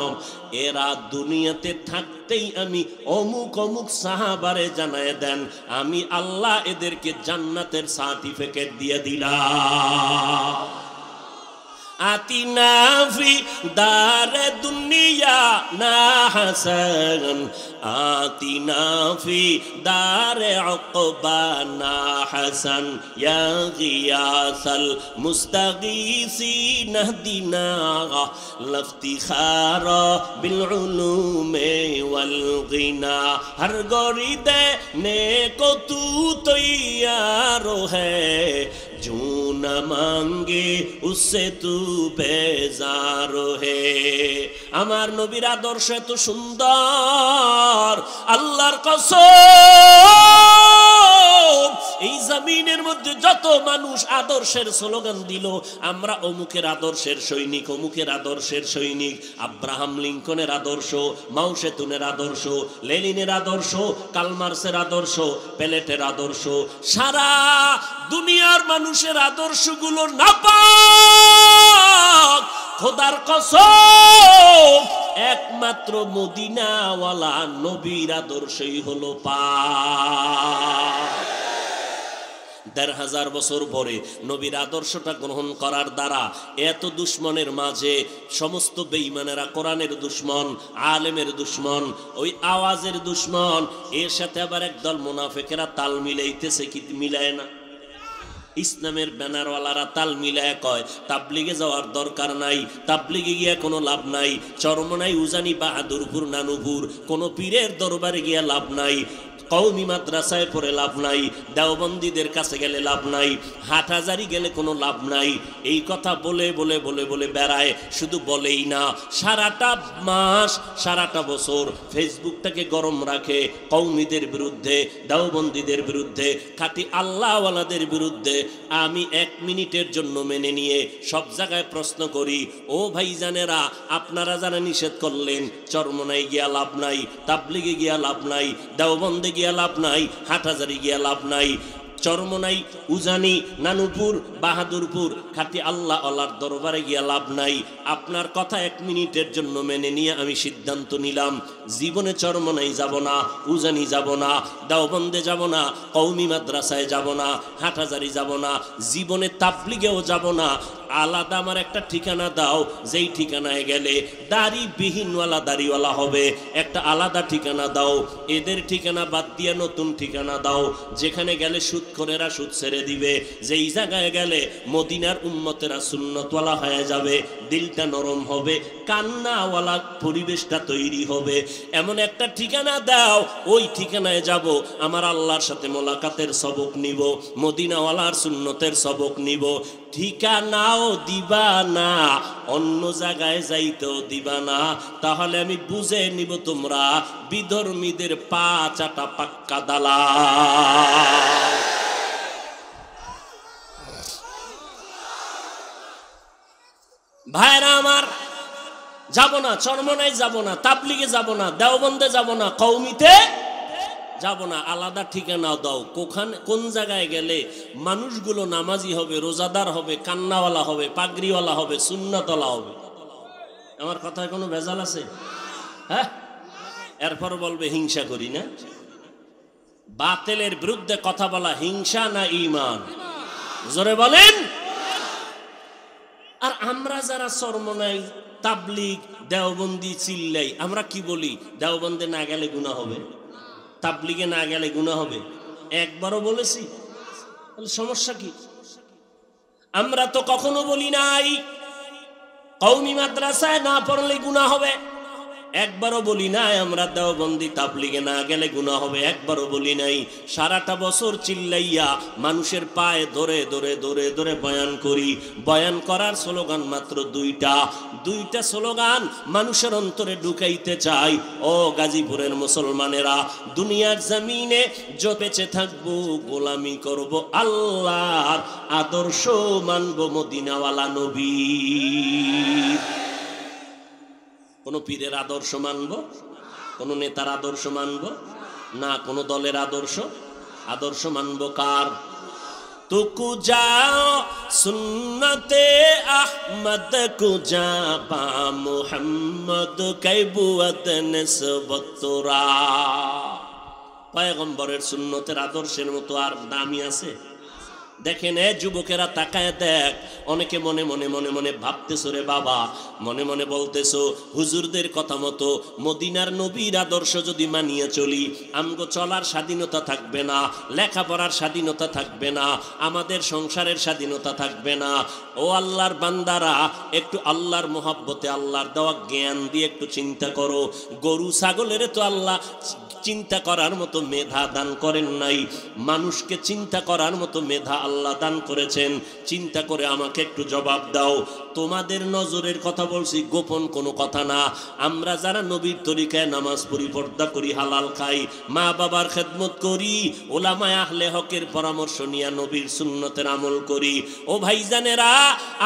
Speaker 1: এরা দুনিয়াতে থাকতেই আমি অমুক অমুক সাহাবারে জানায় দেন আমি আল্লাহ এদেরকে জান্নাতের সার্টিফিকেট দিয়ে দিলাম آتنا في دار الدنيا نا حسن آتنا في دار عقبا نا حسن يا غياث المستغيثين اهدنا لافتخار بالعلوم والغنى ہر گوری دینے تو تیار ہے जो न मांगे उससे तू बेजार है আমার নবীর আদর্শ এত সুন্দর আল্লাহর কসম এই জামিনের মধ্যে যত মানুষ আদর্শের স্লোগান দিল আমরা অমুকের আদর্শের সৈনিক অমুকের আদর্শের সৈনিক আব্রাহাম লিঙ্কনের আদর্শ মাউসেতুনের আদর্শ লেলিনের আদর্শ কালমার্সের আদর্শ প্যালেটের আদর্শ সারা দুনিয়ার মানুষের আদর্শগুলো না পাক খোদার কসম একমাত্র মদিনাওয়ালা নবীর আদর্শই হলো পা দেড় হাজার বছর পরে নবীর আদর্শটা গ্রহণ করার দ্বারা এত দুশ্মনের মাঝে সমস্ত বেঈমানেরা কোরআনের দুশ্মন আলেমের দুশ্মন ওই আওয়াজের দুশ্মন এর সাথে আবার একদল মুনাফেকেরা তাল মিলাইতেছে কি মিলায় না ইসলামের ব্যানারওয়ালারা তাল মিলায় কয় তাবলিগে যাওয়ার দরকার নাই তাবলিগে গিয়া কোনো লাভ নাই চরমনাই উজানি বাহাদুরপুর নানুপুর কোনো পীরের দরবারে গিয়া লাভ নাই কওমি মাদ্রাসায় পড়ে লাভ নাই দেওবন্দিদের কাছে গেলে লাভ নাই হাটহাজারি গেলে কোনো লাভ নাই এই কথা বলে বলে বলে বলে বেড়ায় শুধু বলেই না সারাটা মাস সারাটা বছর ফেসবুকটাকে গরম রাখে কৌমিদের বিরুদ্ধে দেওবন্দিদের বিরুদ্ধে খাটি আল্লাহওয়ালাদের বিরুদ্ধে আমি এক মিনিটের জন্য মেনে নিয়ে সব জায়গায় প্রশ্ন করি ও ভাইজানেরা আপনারা যারা নিষেধ করলেন চরমনায় গিয়া লাভ নাই তাবলিগে গিয়া লাভ নাই দেওবন্দে গিয়া গিয়া লাভ নাই হাটহাজারি গিয়া লাভ নাই চরমনাই উজানি নানুপুর বাহাদুরপুর খাতি আল্লাহ আল্লাহর দরবারে গিয়া লাভ নাই আপনার কথা এক মিনিটের জন্য মেনে নিয়ে আমি সিদ্ধান্ত নিলাম জীবনে চরমনাই যাব না উজানি যাব না দাওবন্দে যাব না কৌমি মাদ্রাসায় যাব না হাটাজারি যাব না জীবনে তাপলিগেও যাব না আলাদা আমার একটা ঠিকানা দাও যেই ঠিকানায় গেলে দাড়ি বিহীনওয়ালা দাড়িওয়ালা হবে একটা আলাদা ঠিকানা দাও এদের ঠিকানা বাদ দিয়ে নতুন ঠিকানা দাও যেখানে গেলে করেরা সুদ ছেড়ে দিবে যেই জায়গায় গেলে মদিনার উন্মতেরা সুন্নতওয়ালা হয়ে যাবে দিলটা নরম হবে কান্নাওয়ালা পরিবেশটা তৈরি হবে এমন একটা ঠিকানা দাও ওই ঠিকানায় যাব আমার আল্লাহর সাথে মোলাকাতের সবক নিব মদিনাওয়ালার সুন্নতের সবক নিব ঠিকানাও দিবা না অন্য জায়গায় যাইতেও দিবা না তাহলে আমি বুঝে নিব তোমরা বিধর্মীদের পা চাটা পাক্কা দালা ভাইরা আমার যাব না চরমনায় যাব না তাবলিগে যাব না দেওবন্দে যাব না কৌমিতে যাব না আলাদা ঠিকানা দাও কোখান কোন জায়গায় গেলে মানুষগুলো নামাজি হবে রোজাদার হবে কান্নাওয়ালা হবে পাগড়িওয়ালা হবে সুন্নাতলা হবে আমার কথায় কোনো ভেজাল আছে হ্যাঁ এরপর বলবে হিংসা করি না বাতেলের বিরুদ্ধে কথা বলা হিংসা না ইমান জোরে বলেন আর আমরা যারা নাই তাবলিক দেওবন্দি চিল্লাই আমরা কি বলি দেওবন্দে না গেলে গুণা হবে তাবলিগে না গেলে গুণা হবে একবারও বলেছি সমস্যা কি আমরা তো কখনো বলি নাই কৌমি মাদ্রাসায় না পড়লে গুণা হবে একবারও বলি নাই আমরা দেওবন্দি তাবলিগে না গেলে গুণা হবে একবারও বলি নাই সারাটা বছর চিল্লাইয়া মানুষের পায়ে ধরে ধরে ধরে ধরে বয়ান করি বয়ান করার স্লোগান মাত্র দুইটা দুইটা স্লোগান মানুষের অন্তরে ঢুকাইতে চাই ও গাজীপুরের মুসলমানেরা দুনিয়ার জমিনে জপেছে থাকবো গোলামি করব আল্লাহর আদর্শ মানব মদিনাওয়ালা নবী কোনো পীরের আদর্শ মানব কোনো নেতার আদর্শ মানব না কোনো দলের আদর্শ আদর্শ মানব কার তুকু যাও সুন্নতে আহমদ কুজা বা মুহাম্মদ কাইবুয়াত নেসবতরা পয়গম্বরের সুন্নতের আদর্শের মতো আর দামি আছে দেখেন এ যুবকেরা তাকায় দেখ অনেকে মনে মনে মনে মনে ভাবতেছো রে বাবা মনে মনে বলতেছো হুজুরদের কথা মতো মদিনার নবীর আদর্শ যদি মানিয়ে চলি আমগো চলার স্বাধীনতা থাকবে না লেখাপড়ার স্বাধীনতা থাকবে না আমাদের সংসারের স্বাধীনতা থাকবে না ও আল্লাহর বান্দারা একটু আল্লাহর মোহাব্বতে আল্লাহর দেওয়া জ্ঞান দিয়ে একটু চিন্তা করো গরু ছাগলের তো আল্লাহ চিন্তা করার মতো মেধা দান করেন নাই মানুষকে চিন্তা করার মতো মেধা আল্লাহ দান করেছেন চিন্তা করে আমাকে একটু জবাব দাও তোমাদের নজরের কথা বলছি গোপন কোনো কথা না আমরা যারা নবীর তরিকায় নামাজ পড়ি পর্দা করি হালাল খাই মা বাবার খেদমত করি ওলামায় আহলে হকের পরামর্শ নিয়ে নবীর সুন্নতের আমল করি ও ভাইজানেরা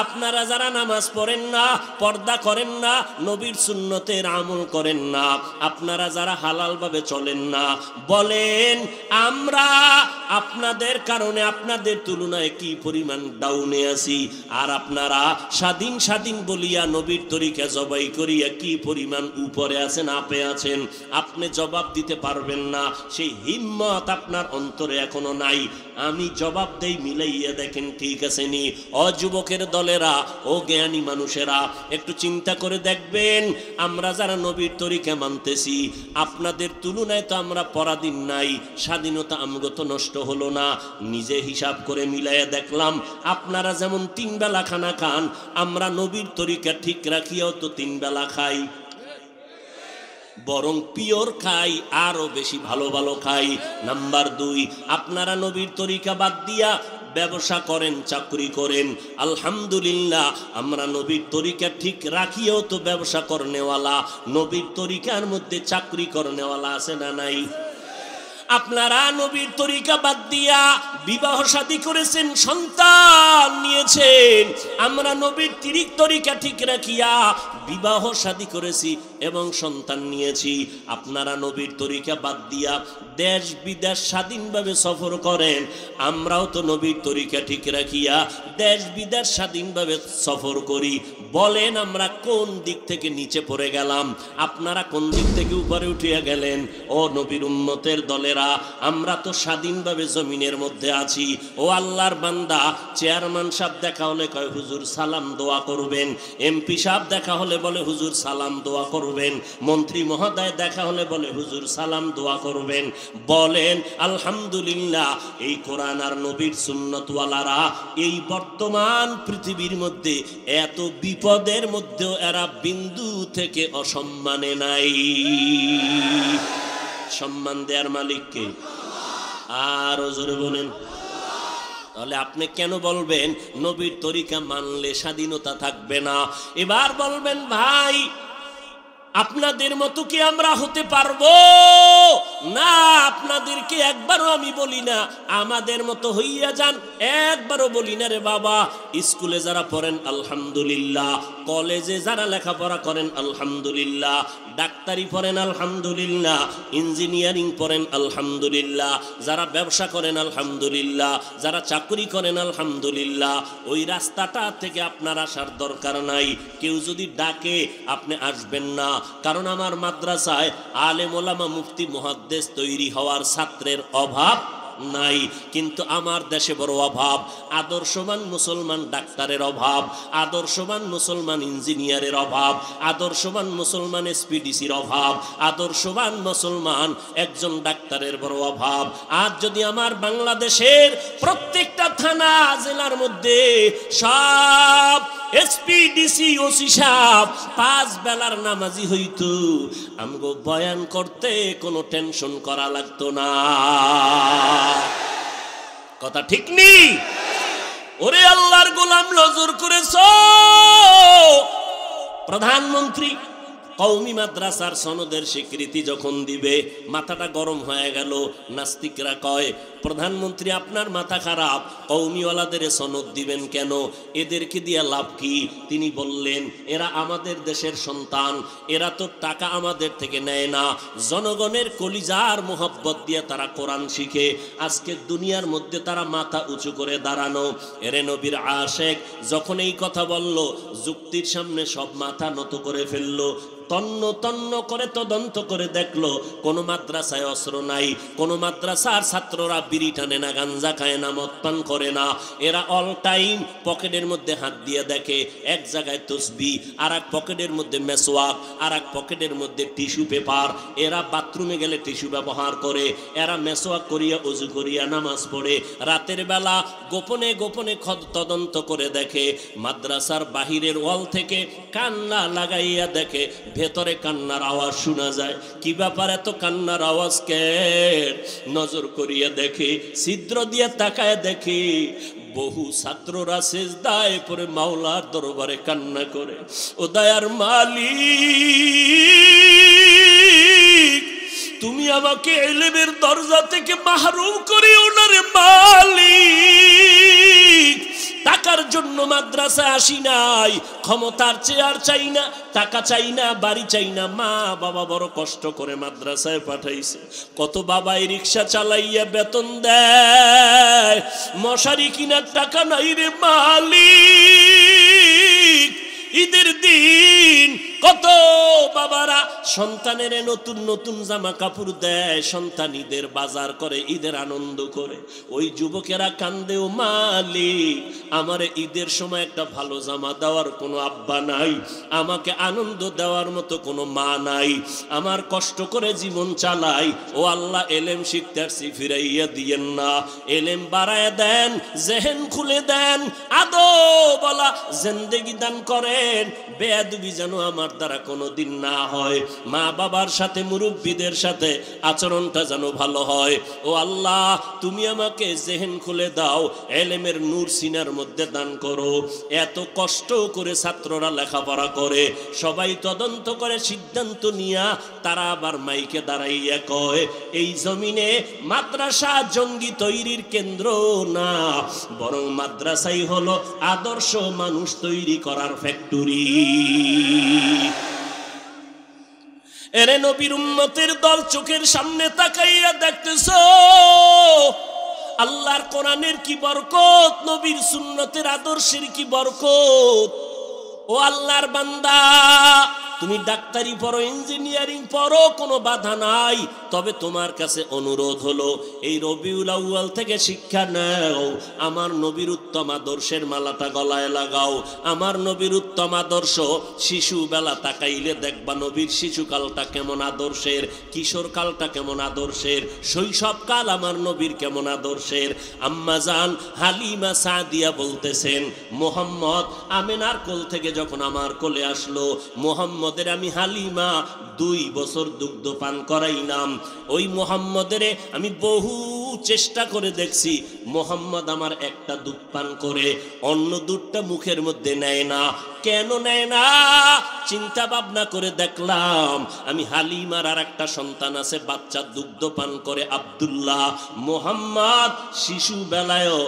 Speaker 1: আপনারা যারা নামাজ পড়েন না পর্দা করেন না নবীর সুন্নতের আমল করেন না আপনারা যারা হালালভাবে চলেন না বলেন আমরা আপনাদের কারণে আপনাদের তুলনায় কি পরিমাণ ডাউনে আছি আর আপনারা স্বাধীন স্বাধীন বলিয়া নবীর তরিকা জবাই করিয়া কি পরিমাণ উপরে আছেন আপে আছেন আপনি জবাব দিতে পারবেন না সেই হিম্মত আপনার অন্তরে এখনো নাই আমি জবাব দেই মিলাইয়া দেখেন ঠিক আছে নি অযুবকের দলেরা ও জ্ঞানী মানুষেরা একটু চিন্তা করে দেখবেন আমরা যারা নবীর তরিকে মানতেছি আপনাদের তুলনায় তো আমরা পরাধীন নাই স্বাধীনতা আমগত নষ্ট হলো না নিজে হিসাব করে মিলাইয়া দেখলাম আপনারা যেমন তিন বেলা খানা খান আমরা নবীর তরিকা ঠিক রাখিয়াও তো তিন বেলা খাই বরং পিওর খাই আরো বেশি ভালো ভালো খাই নাম্বার দুই আপনারা নবীর তরিকা বাদ দিয়া ব্যবসা করেন চাকরি করেন আলহামদুলিল্লাহ আমরা নবীর তরিকা ঠিক রাখিয়েও তো ব্যবসা করনেওয়ালা নবীর তরিকার মধ্যে চাকরি করনেওয়ালা আছে না নাই আপনারা নবীর তরিকা বাদ দিয়া বিবাহ শাদী করেছেন সন্তান নিয়েছেন আমরা নবীর তিরিক তরিকা ঠিক রাখিয়া বিবাহ শাদী করেছি এবং সন্তান নিয়েছি আপনারা নবীর তরিকা বাদ দিয়া দেশ বিদেশ স্বাধীনভাবে সফর করেন আমরাও তো নবীর তরিকা ঠিক রাখিয়া দেশ বিদেশ স্বাধীনভাবে সফর করি বলেন আমরা কোন দিক থেকে নিচে পড়ে গেলাম আপনারা কোন দিক থেকে উপরে উঠিয়া গেলেন ও নবীর উম্মতের দলেরা আমরা তো স্বাধীনভাবে জমিনের মধ্যে আছি ও আল্লাহর বান্দা চেয়ারম্যান সাহেব দেখা হলে কয় হুজুর সালাম দোয়া করবেন এমপি সাহেব দেখা হলে বলে হুজুর সালাম দোয়া করবেন মন্ত্রী মহোদয় দেখা হলে বলে হুজুর সালাম দোয়া করবেন বলেন আলহামদুলিল্লাহ এই কোরআন আর নবীর সুন্নতওয়ালারা এই বর্তমান পৃথিবীর মধ্যে এত বিপদ বিপদের মধ্যেও এরা বিন্দু থেকে অসম্মানে নাই সম্মান দেয়ার মালিককে আর জোরে বলেন তাহলে আপনি কেন বলবেন নবীর তরিকা মানলে স্বাধীনতা থাকবে না এবার বলবেন ভাই আপনাদের মতো কি আমরা হতে পারবো না আপনাদেরকে একবারও আমি বলি না আমাদের মতো হইয়া যান একবারও বলি না রে বাবা স্কুলে যারা পড়েন আলহামদুলিল্লাহ কলেজে যারা লেখাপড়া করেন আলহামদুলিল্লাহ ডাক্তারি পড়েন আলহামদুলিল্লাহ ইঞ্জিনিয়ারিং পড়েন আলহামদুলিল্লাহ যারা ব্যবসা করেন আলহামদুলিল্লাহ যারা চাকরি করেন আলহামদুলিল্লাহ ওই রাস্তাটা থেকে আপনার আসার দরকার নাই কেউ যদি ডাকে আপনি আসবেন না কারণ আমার মাদ্রাসায় আলেম মুফতি মহাদ্দেশ তৈরি হওয়ার ছাত্রের অভাব নাই কিন্তু আমার দেশে বড় অভাব আদর্শবান মুসলমান ডাক্তারের অভাব আদর্শবান মুসলমান ইঞ্জিনিয়ারের অভাব আদর্শবান মুসলমান এসপিডিসির অভাব আদর্শবান মুসলমান একজন ডাক্তারের বড় অভাব আর যদি আমার বাংলাদেশের প্রত্যেকটা থানা জেলার মধ্যে সব এসপিডিসি ওসি সাহেব পাঁচ বেলার নামাজি হইত আমগো বয়ান করতে কোনো টেনশন করা লাগতো না কথা ঠিক নেই ওরে আল্লাহর গোলাম নজর করেছ প্রধানমন্ত্রী কৌমি মাদ্রাসার সনদের স্বীকৃতি যখন দিবে মাথাটা গরম হয়ে গেল নাস্তিকরা কয় প্রধানমন্ত্রী আপনার মাথা খারাপ কৌমিওয়ালাদের সনদ দিবেন কেন এদেরকে দিয়া লাভ কি তিনি বললেন এরা আমাদের দেশের সন্তান এরা তো টাকা আমাদের থেকে নেয় না জনগণের কলিজার মোহব্বত দিয়ে তারা কোরআন শিখে আজকে দুনিয়ার মধ্যে তারা মাথা উঁচু করে দাঁড়ানো এরে নবীর আশেখ যখন এই কথা বলল যুক্তির সামনে সব মাথা নত করে ফেললো তন্ন তন্ন করে তদন্ত করে দেখলো কোনো মাদ্রাসায় অস্ত্র নাই কোনো মাদ্রাসার ছাত্ররা বিড়ি টানে না গাঞ্জা খায় না মদ পান করে না এরা অল টাইম পকেটের মধ্যে হাত দিয়ে দেখে এক জায়গায় তসবি আর এক পকেটের মধ্যে মেসোয়াক আর এক পকেটের মধ্যে টিস্যু পেপার এরা বাথরুমে গেলে টিস্যু ব্যবহার করে এরা মেসোয়াক করিয়া উজু করিয়া নামাজ পড়ে রাতের বেলা গোপনে গোপনে খদ তদন্ত করে দেখে মাদ্রাসার বাহিরের ওয়াল থেকে কান্না লাগাইয়া দেখে ভেতরে কান্নার আওয়াজ শোনা যায় কি ব্যাপার এত কান্নার আওয়াজকে নজর করিয়ে দেখি ছিদ্র দিয়ে তাকায় দেখি বহু ছাত্ররা শেষ দায় পরে মাওলার দরবারে কান্না করে ও দয়ার মালিক তুমি আমাকে এলেমের দরজা থেকে মাহরুম করিও না মালি টাকার জন্য মাদ্রাসা আসি নাই ক্ষমতার চেয়ার চাই না টাকা চাই না বাড়ি চাই না মা বাবা বড় কষ্ট করে মাদ্রাসায় পাঠাইছে কত বাবাই রিক্সা চালাইয়া বেতন দেয় মশারি কিনার টাকা নাই রে মালিক ঈদের দিন কত বাবারা সন্তানের নতুন নতুন জামা কাপড় দেয় সন্তান ঈদের বাজার করে ঈদের আনন্দ করে ওই যুবকেরা কান্দেও মালি আমার ঈদের সময় একটা ভালো জামা দেওয়ার কোনো আব্বা নাই আমাকে আনন্দ দেওয়ার মতো কোনো মা নাই আমার কষ্ট করে জীবন চালাই ও আল্লাহ এলেম শিখতে আসছি ফিরাইয়া দিয়েন না এলেম বাড়ায় দেন জেহেন খুলে দেন আদো বলা জেন্দেগি দান করেন বেয়াদুবি যেন আমার দ্বারা কোনো দিন না হয় মা বাবার সাথে মুরব্বীদের সাথে আচরণটা যেন ভালো হয় ও আল্লাহ তুমি আমাকে জেহেন খুলে দাও এলেমের নূর সিনার মধ্যে দান করো এত কষ্ট করে ছাত্ররা লেখাপড়া করে সবাই তদন্ত করে সিদ্ধান্ত নিয়া তারা আবার মাইকে দাঁড়াইয়া কয় এই জমিনে মাদ্রাসা জঙ্গি তৈরির কেন্দ্র না বরং মাদ্রাসাই হলো আদর্শ মানুষ তৈরি করার ফ্যাক্টরি এরে নবীর উন্নতির দল চোখের সামনে তাকাইয়া দেখতেছ আল্লাহর কোরআনের কি বরকত নবীর সুন্নতের আদর্শের কি বরকত ও আল্লাহর বান্দা তুমি ডাক্তারি পড়ো ইঞ্জিনিয়ারিং পড়ো কোনো বাধা নাই তবে তোমার কাছে অনুরোধ হলো এই রবিউল আউ্য়াল থেকে শিক্ষা নেও আমার নবীর উত্তম আদর্শের মালাটা গলায় লাগাও আমার নবীর উত্তম আদর্শ শিশুবেলা তাকাইলে দেখবা নবীর শিশুকালটা কেমন আদর্শের কিশোর কালটা কেমন আদর্শের শৈশবকাল আমার নবীর কেমন আদর্শের আম্মা জান হালিমা সাদিয়া বলতেছেন মোহাম্মদ আমেনার কোল থেকে যখন আমার কোলে আসলো মোহাম্মদ মোহাম্মদের আমি হালিমা দুই বছর দুগ্ধ পান করাই নাম ওই মোহাম্মদের আমি বহু চেষ্টা করে দেখছি মোহাম্মদ আমার একটা দুধ পান করে অন্য দুধটা মুখের মধ্যে নেয় না কেন নেয় না চিন্তা ভাবনা করে দেখলাম আমি হালিমার আর একটা সন্তান আছে বাচ্চা দুগ্ধ পান করে আবদুল্লাহ মোহাম্মদ শিশু বেলায়ও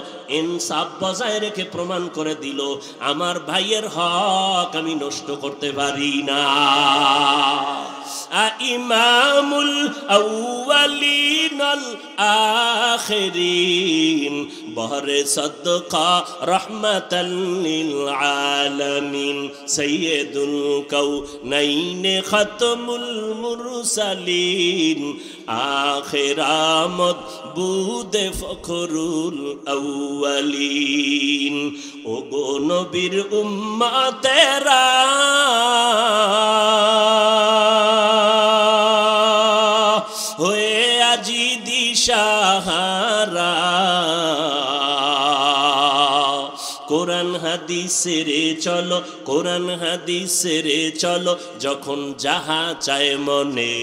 Speaker 1: ইনসাফ বজায় রেখে প্রমাণ করে দিল আমার ভাইয়ের হক আমি নষ্ট করতে পারি না إمام الأولين الآخرين بهر صدقة رحمة للعالمين سيد الكونين ختم المرسلين آخر آمد بود فقر الأولين أبو নবীর উম্মা তেরা হয়ে আজি দিশাহারা কোরআন হাদিসে রে চলো কোরআন হাদিসে রে চলো যখন যাহা চায় মনে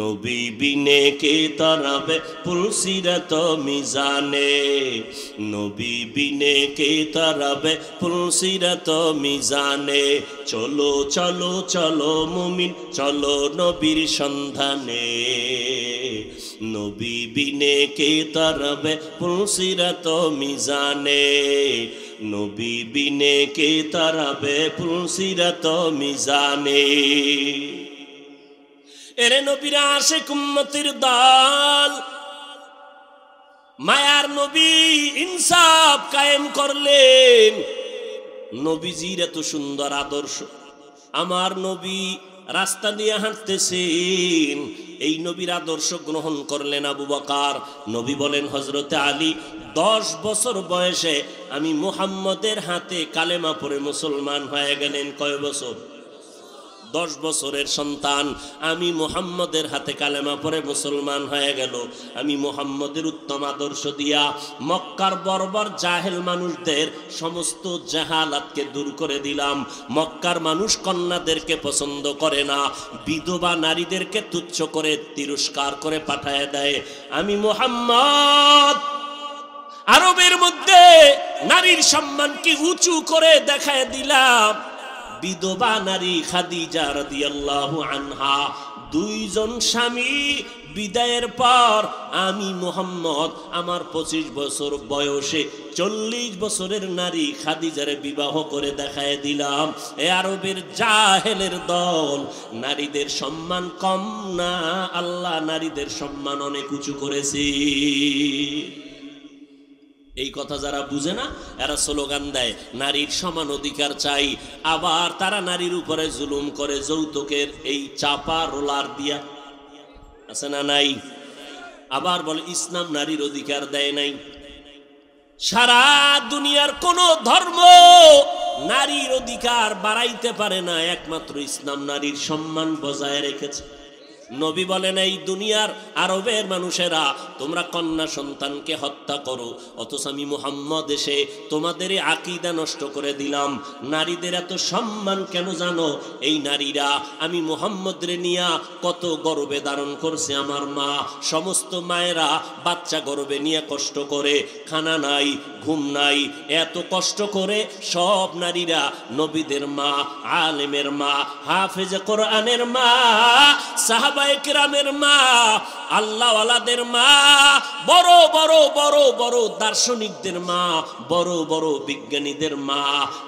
Speaker 1: নবী বিনে কে তরবে পুলসিরত মিজানে নবী বিনে কে তরবে পুলসিরত মিজানে চলো চলো চলো মুমিন চলো নবীর সন্ধানে নবী বিনে কে তরবে পুলসিরত মিজানে নবী বিনে কে তরবে পুলসিরত মিজানে এরে নবীরা আসে কুম্মতির দল মায়ার নবী ইনসাফ কায়েম করলেন নবীজির এত সুন্দর আদর্শ আমার নবী রাস্তা দিয়ে হাঁটতেছেন এই নবীর আদর্শ গ্রহণ করলেন আবু বাকার নবী বলেন হজরতে আলী দশ বছর বয়সে আমি মুহাম্মদের হাতে কালেমা পরে মুসলমান হয়ে গেলেন কয় বছর দশ বছরের সন্তান আমি মোহাম্মদের হাতে কালেমা পরে মুসলমান হয়ে গেল আমি মোহাম্মদের উত্তম আদর্শ দিয়া মক্কার বর্বর জাহেল মানুষদের সমস্ত জাহালাতকে দূর করে দিলাম মক্কার মানুষ কন্যাদেরকে পছন্দ করে না বিধবা নারীদেরকে তুচ্ছ করে তিরস্কার করে পাঠায় দেয় আমি মোহাম্মদ আরবের মধ্যে নারীর সম্মানকে উঁচু করে দেখায় দিলাম বিধবা নারী খাদিজা আল্লাহ আনহা দুইজন স্বামী বিদায়ের পর আমি মোহাম্মদ আমার পঁচিশ বছর বয়সে চল্লিশ বছরের নারী খাদিজারে বিবাহ করে দেখায় দিলাম এ আরবের জাহেলের দল নারীদের সম্মান কম না আল্লাহ নারীদের সম্মান অনেক উঁচু করেছি এই কথা যারা বুঝে না এরা স্লোগান দেয় নারীর সমান অধিকার চাই আবার তারা নারীর উপরে জুলুম করে যৌতুকের এই চাপা রোলার দিয়া আছে না নাই আবার বলে ইসলাম নারীর অধিকার দেয় নাই সারা দুনিয়ার কোন ধর্ম নারীর অধিকার বাড়াইতে পারে না একমাত্র ইসলাম নারীর সম্মান বজায় রেখেছে নবী বলেন এই দুনিয়ার আরবের মানুষেরা তোমরা কন্যা সন্তানকে হত্যা করো অথচ আমি মুহাম্মদ এসে তোমাদের আকিদা নষ্ট করে দিলাম নারীদের এত সম্মান কেন জানো এই নারীরা আমি মোহাম্মদ নিয়া কত গর্বে ধারণ করছে আমার মা সমস্ত মায়েরা বাচ্চা গর্বে নিয়ে কষ্ট করে খানা নাই ঘুম নাই এত কষ্ট করে সব নারীরা নবীদের মা আলেমের মা হাফেজ কোরআনের মা সাহাবা মা আল্লাহওয়ালাদের মা বড় বড় বড় বড় দার্শনিকদের মা বড় বড় বিজ্ঞানীদের মা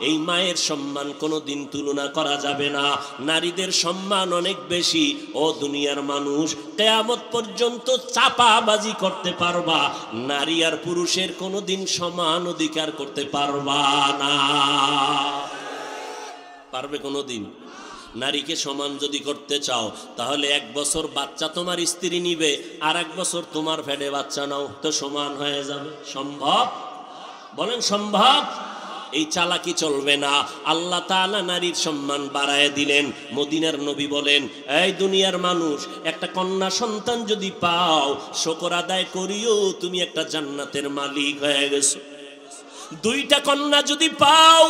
Speaker 1: এই মায়ের সম্মান কোনো দিন তুলনা করা যাবে না নারীদের সম্মান অনেক বেশি ও দুনিয়ার মানুষ কেয়ামত পর্যন্ত চাপাবাজি করতে পারবা নারী আর পুরুষের কোনো দিন সমান অধিকার করতে পারবা না পারবে কোনো দিন নারীকে সমান যদি করতে চাও তাহলে এক বছর বাচ্চা তোমার স্ত্রী নিবে আর এক বছর তোমার ফেডে বাচ্চা নাও তো সমান হয়ে যাবে সম্ভব বলেন সম্ভব এই চালাকি চলবে না আল্লাহ তালা নারীর সম্মান বাড়ায় দিলেন মদিনার নবী বলেন এই দুনিয়ার মানুষ একটা কন্যা সন্তান যদি পাও শকর আদায় করিও তুমি একটা জান্নাতের মালিক হয়ে গেছো দুইটা কন্যা যদি পাও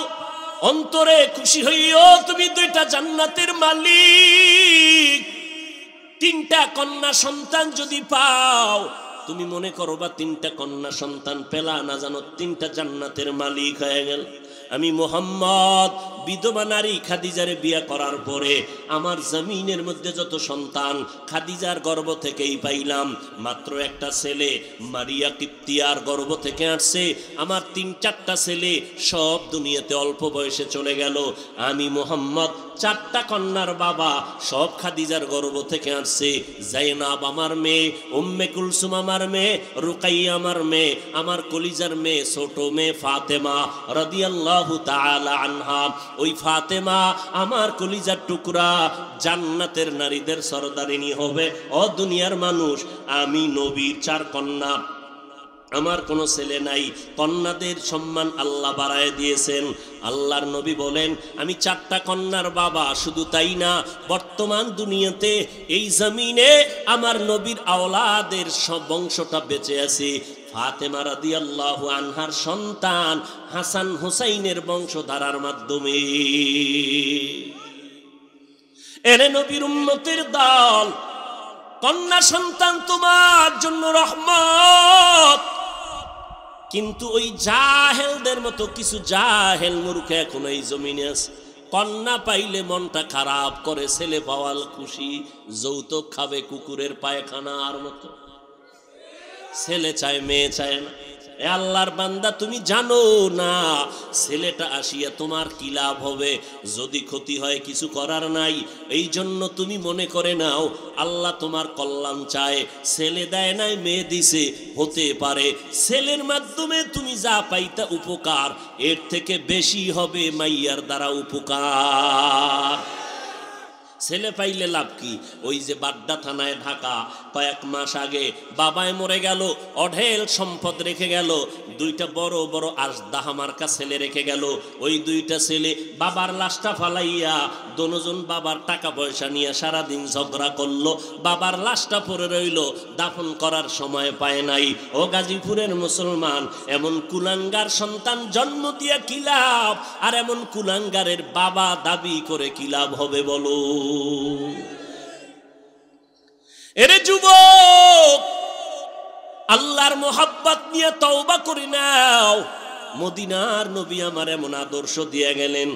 Speaker 1: অন্তরে খুশি হইও তুমি দুইটা জান্নাতের মালিক তিনটা কন্যা সন্তান যদি পাও তুমি মনে করো বা তিনটা কন্যা সন্তান পেলা না জানো তিনটা জান্নাতের মালিক হয়ে গেল আমি মোহাম্মদ বিধবা নারী খাদিজারে বিয়া করার পরে আমার জমিনের মধ্যে যত সন্তান খাদিজার গর্ব থেকেই পাইলাম মাত্র একটা ছেলে মারিয়া কিপ্তিয়ার গর্ব থেকে আসছে আমার তিন চারটা ছেলে সব দুনিয়াতে অল্প বয়সে চলে গেল আমি মোহাম্মদ চারটা কন্যার বাবা সব খাদিজার গর্ব থেকে আসছে জাইনাব আমার মেয়ে উম্মে কুলসুম আমার মেয়ে রুকাই আমার মেয়ে আমার কলিজার মেয়ে ছোট মেয়ে ফাতেমা রদিয়াল্লাহু তালা আনহা ওই ফাতেমা আমার কলিজার টুকরা জান্নাতের নারীদের সরদারিনী হবে অ দুনিয়ার মানুষ আমি নবীর চার কন্যা আমার কোনো ছেলে নাই কন্যাদের সম্মান আল্লাহ বাড়ায় দিয়েছেন আল্লাহর নবী বলেন আমি চারটা কন্যার বাবা শুধু তাই না বর্তমান দুনিয়াতে এই জমিনে আমার নবীর আওলাদের সব বংশটা বেঁচে আছে ফাতেমা রাদি আল্লাহ আনহার সন্তান হাসান হুসাইনের বংশধারার মাধ্যমে এরে নবীর উন্নতির দল কন্যা সন্তান তোমার জন্য রহমত কিন্তু ওই জাহেলদের মতো কিছু জাহেল মূর্খ এখন এই জমিনে আছে কন্যা পাইলে মনটা খারাপ করে ছেলে পাওয়াল খুশি যৌতুক খাবে কুকুরের পায়খানা আর মতো ছেলে চায় মেয়ে চায় না এ আল্লাহর বান্দা তুমি জানো না ছেলেটা আসিয়া তোমার কি লাভ হবে যদি ক্ষতি হয় কিছু করার নাই এই জন্য তুমি মনে করে নাও আল্লাহ তোমার কল্যাণ চায় ছেলে দেয় নাই মেয়ে দিছে হতে পারে ছেলের মাধ্যমে তুমি যা পাইতা উপকার এর থেকে বেশি হবে মাইয়ার দ্বারা উপকার ছেলে পাইলে লাভ কি ওই যে বাড্ডা থানায় ঢাকা কয়েক মাস আগে বাবায় মরে গেল অঢেল সম্পদ রেখে গেল দুইটা বড় বড় আস মার্কা ছেলে রেখে গেল ওই দুইটা ছেলে বাবার লাশটা ফালাইয়া দনোজন বাবার টাকা পয়সা নিয়ে সারাদিন ঝগড়া করলো বাবার লাশটা পরে রইল দাফন করার সময় পায় নাই ও গাজীপুরের মুসলমান এমন কুলাঙ্গার সন্তান জন্ম দিয়া কিলাভ আর এমন কুলাঙ্গারের বাবা দাবি করে কিলাভ হবে বলো এরে যুবক আল্লাহর মোহাব্বত নিয়ে তওবা করি নাও মদিনার নবী আমার এমন আদর্শ দিয়ে গেলেন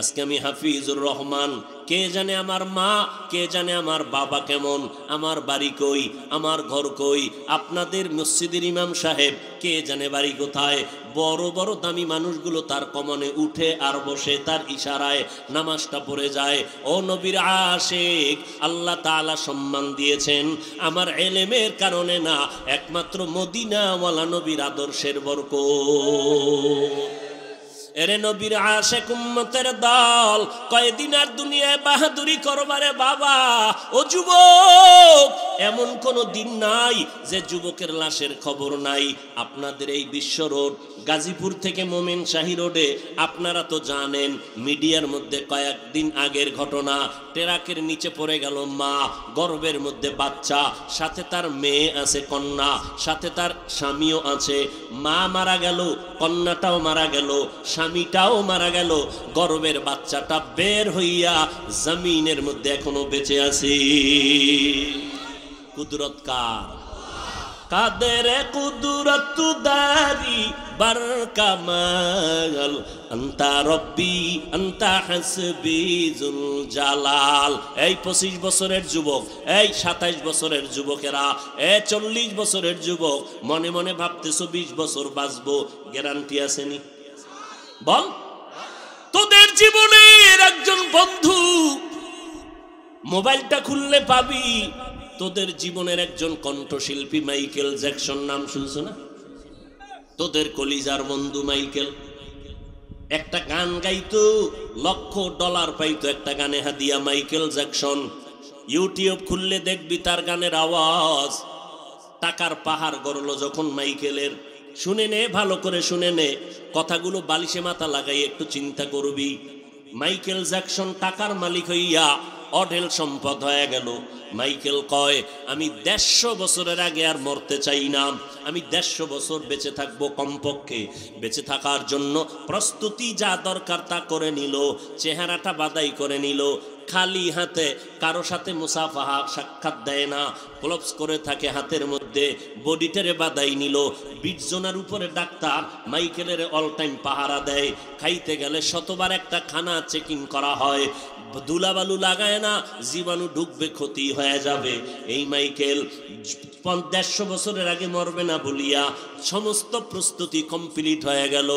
Speaker 1: আজকে আমি হাফিজুর রহমান কে জানে আমার মা কে জানে আমার বাবা কেমন আমার বাড়ি কই আমার ঘর কই আপনাদের মসজিদের ইমাম সাহেব কে জানে বাড়ি কোথায় বড় বড় দামি মানুষগুলো তার কমনে উঠে আর বসে তার ইশারায় নামাজটা পড়ে যায় ও নবীর আশেক আল্লাহ তালা সম্মান দিয়েছেন আমার এলেমের কারণে না একমাত্র মদিনাওয়ালা নবীর আদর্শের বরক এরে নবীর আশে কুম্মতের দল কয়েদিন আর দুনিয়ায় বাহাদুরি করবারে বাবা ও যুবক এমন কোন দিন নাই যে যুবকের লাশের খবর নাই আপনাদের এই বিশ্ব রোড গাজীপুর থেকে মোমেন শাহি রোডে আপনারা তো জানেন মিডিয়ার মধ্যে কয়েকদিন আগের ঘটনা টেরাকের নিচে পড়ে গেল মা গর্বের মধ্যে বাচ্চা সাথে তার মেয়ে আছে কন্যা সাথে তার স্বামীও আছে মা মারা গেল কন্যাটাও মারা গেল স্বামী স্বামীটাও মারা গেল গরমের বাচ্চাটা বের হইয়া জমিনের মধ্যে এখনো বেঁচে আছি কুদরত কার কাদের কুদরত দারি বার কামাল আন্তা রব্বি আন্তা হাসবি জুল জালাল এই পঁচিশ বছরের যুবক এই সাতাইশ বছরের যুবকেরা এ চল্লিশ বছরের যুবক মনে মনে ভাবতেছো বিশ বছর বাঁচবো গ্যারান্টি আসেনি বল তোদের জীবনের একজন বন্ধু মোবাইলটা খুললে পাবি তোদের জীবনের একজন কণ্ঠশিল্পী মাইকেল জ্যাকসন নাম শুনছো না তোদের কলিজার বন্ধু মাইকেল একটা গান গাইতো লক্ষ ডলার পাইতো একটা গানে হাদিয়া মাইকেল জ্যাকসন ইউটিউব খুললে দেখবি তার গানের আওয়াজ টাকার পাহাড় গড়লো যখন মাইকেলের শুনে নে ভালো করে শুনে নে কথাগুলো বালিশে মাথা লাগাই একটু চিন্তা করবি মাইকেল জ্যাকসন টাকার মালিক হইয়া অঢেল সম্পদ হয়ে গেল মাইকেল কয় আমি দেড়শো বছরের আগে আর মরতে চাই না আমি দেড়শো বছর বেঁচে থাকব কমপক্ষে বেঁচে থাকার জন্য প্রস্তুতি যা দরকার তা করে নিল চেহারাটা বাদাই করে নিল খালি হাতে কারো সাথে মুসাফাহা সাক্ষাৎ দেয় না ক্লপস করে থাকে হাতের মধ্যে বডিটারে বাদাই নিল বিশ উপরে ডাক্তার মাইকেলের অল টাইম পাহারা দেয় খাইতে গেলে শতবার একটা খানা চেকিং করা হয় দুলাবালু লাগায় না জীবাণু ঢুকবে ক্ষতি হয়ে যাবে এই মাইকেল দেড়শো বছরের আগে মরবে না বলিয়া সমস্ত প্রস্তুতি কমপ্লিট হয়ে গেল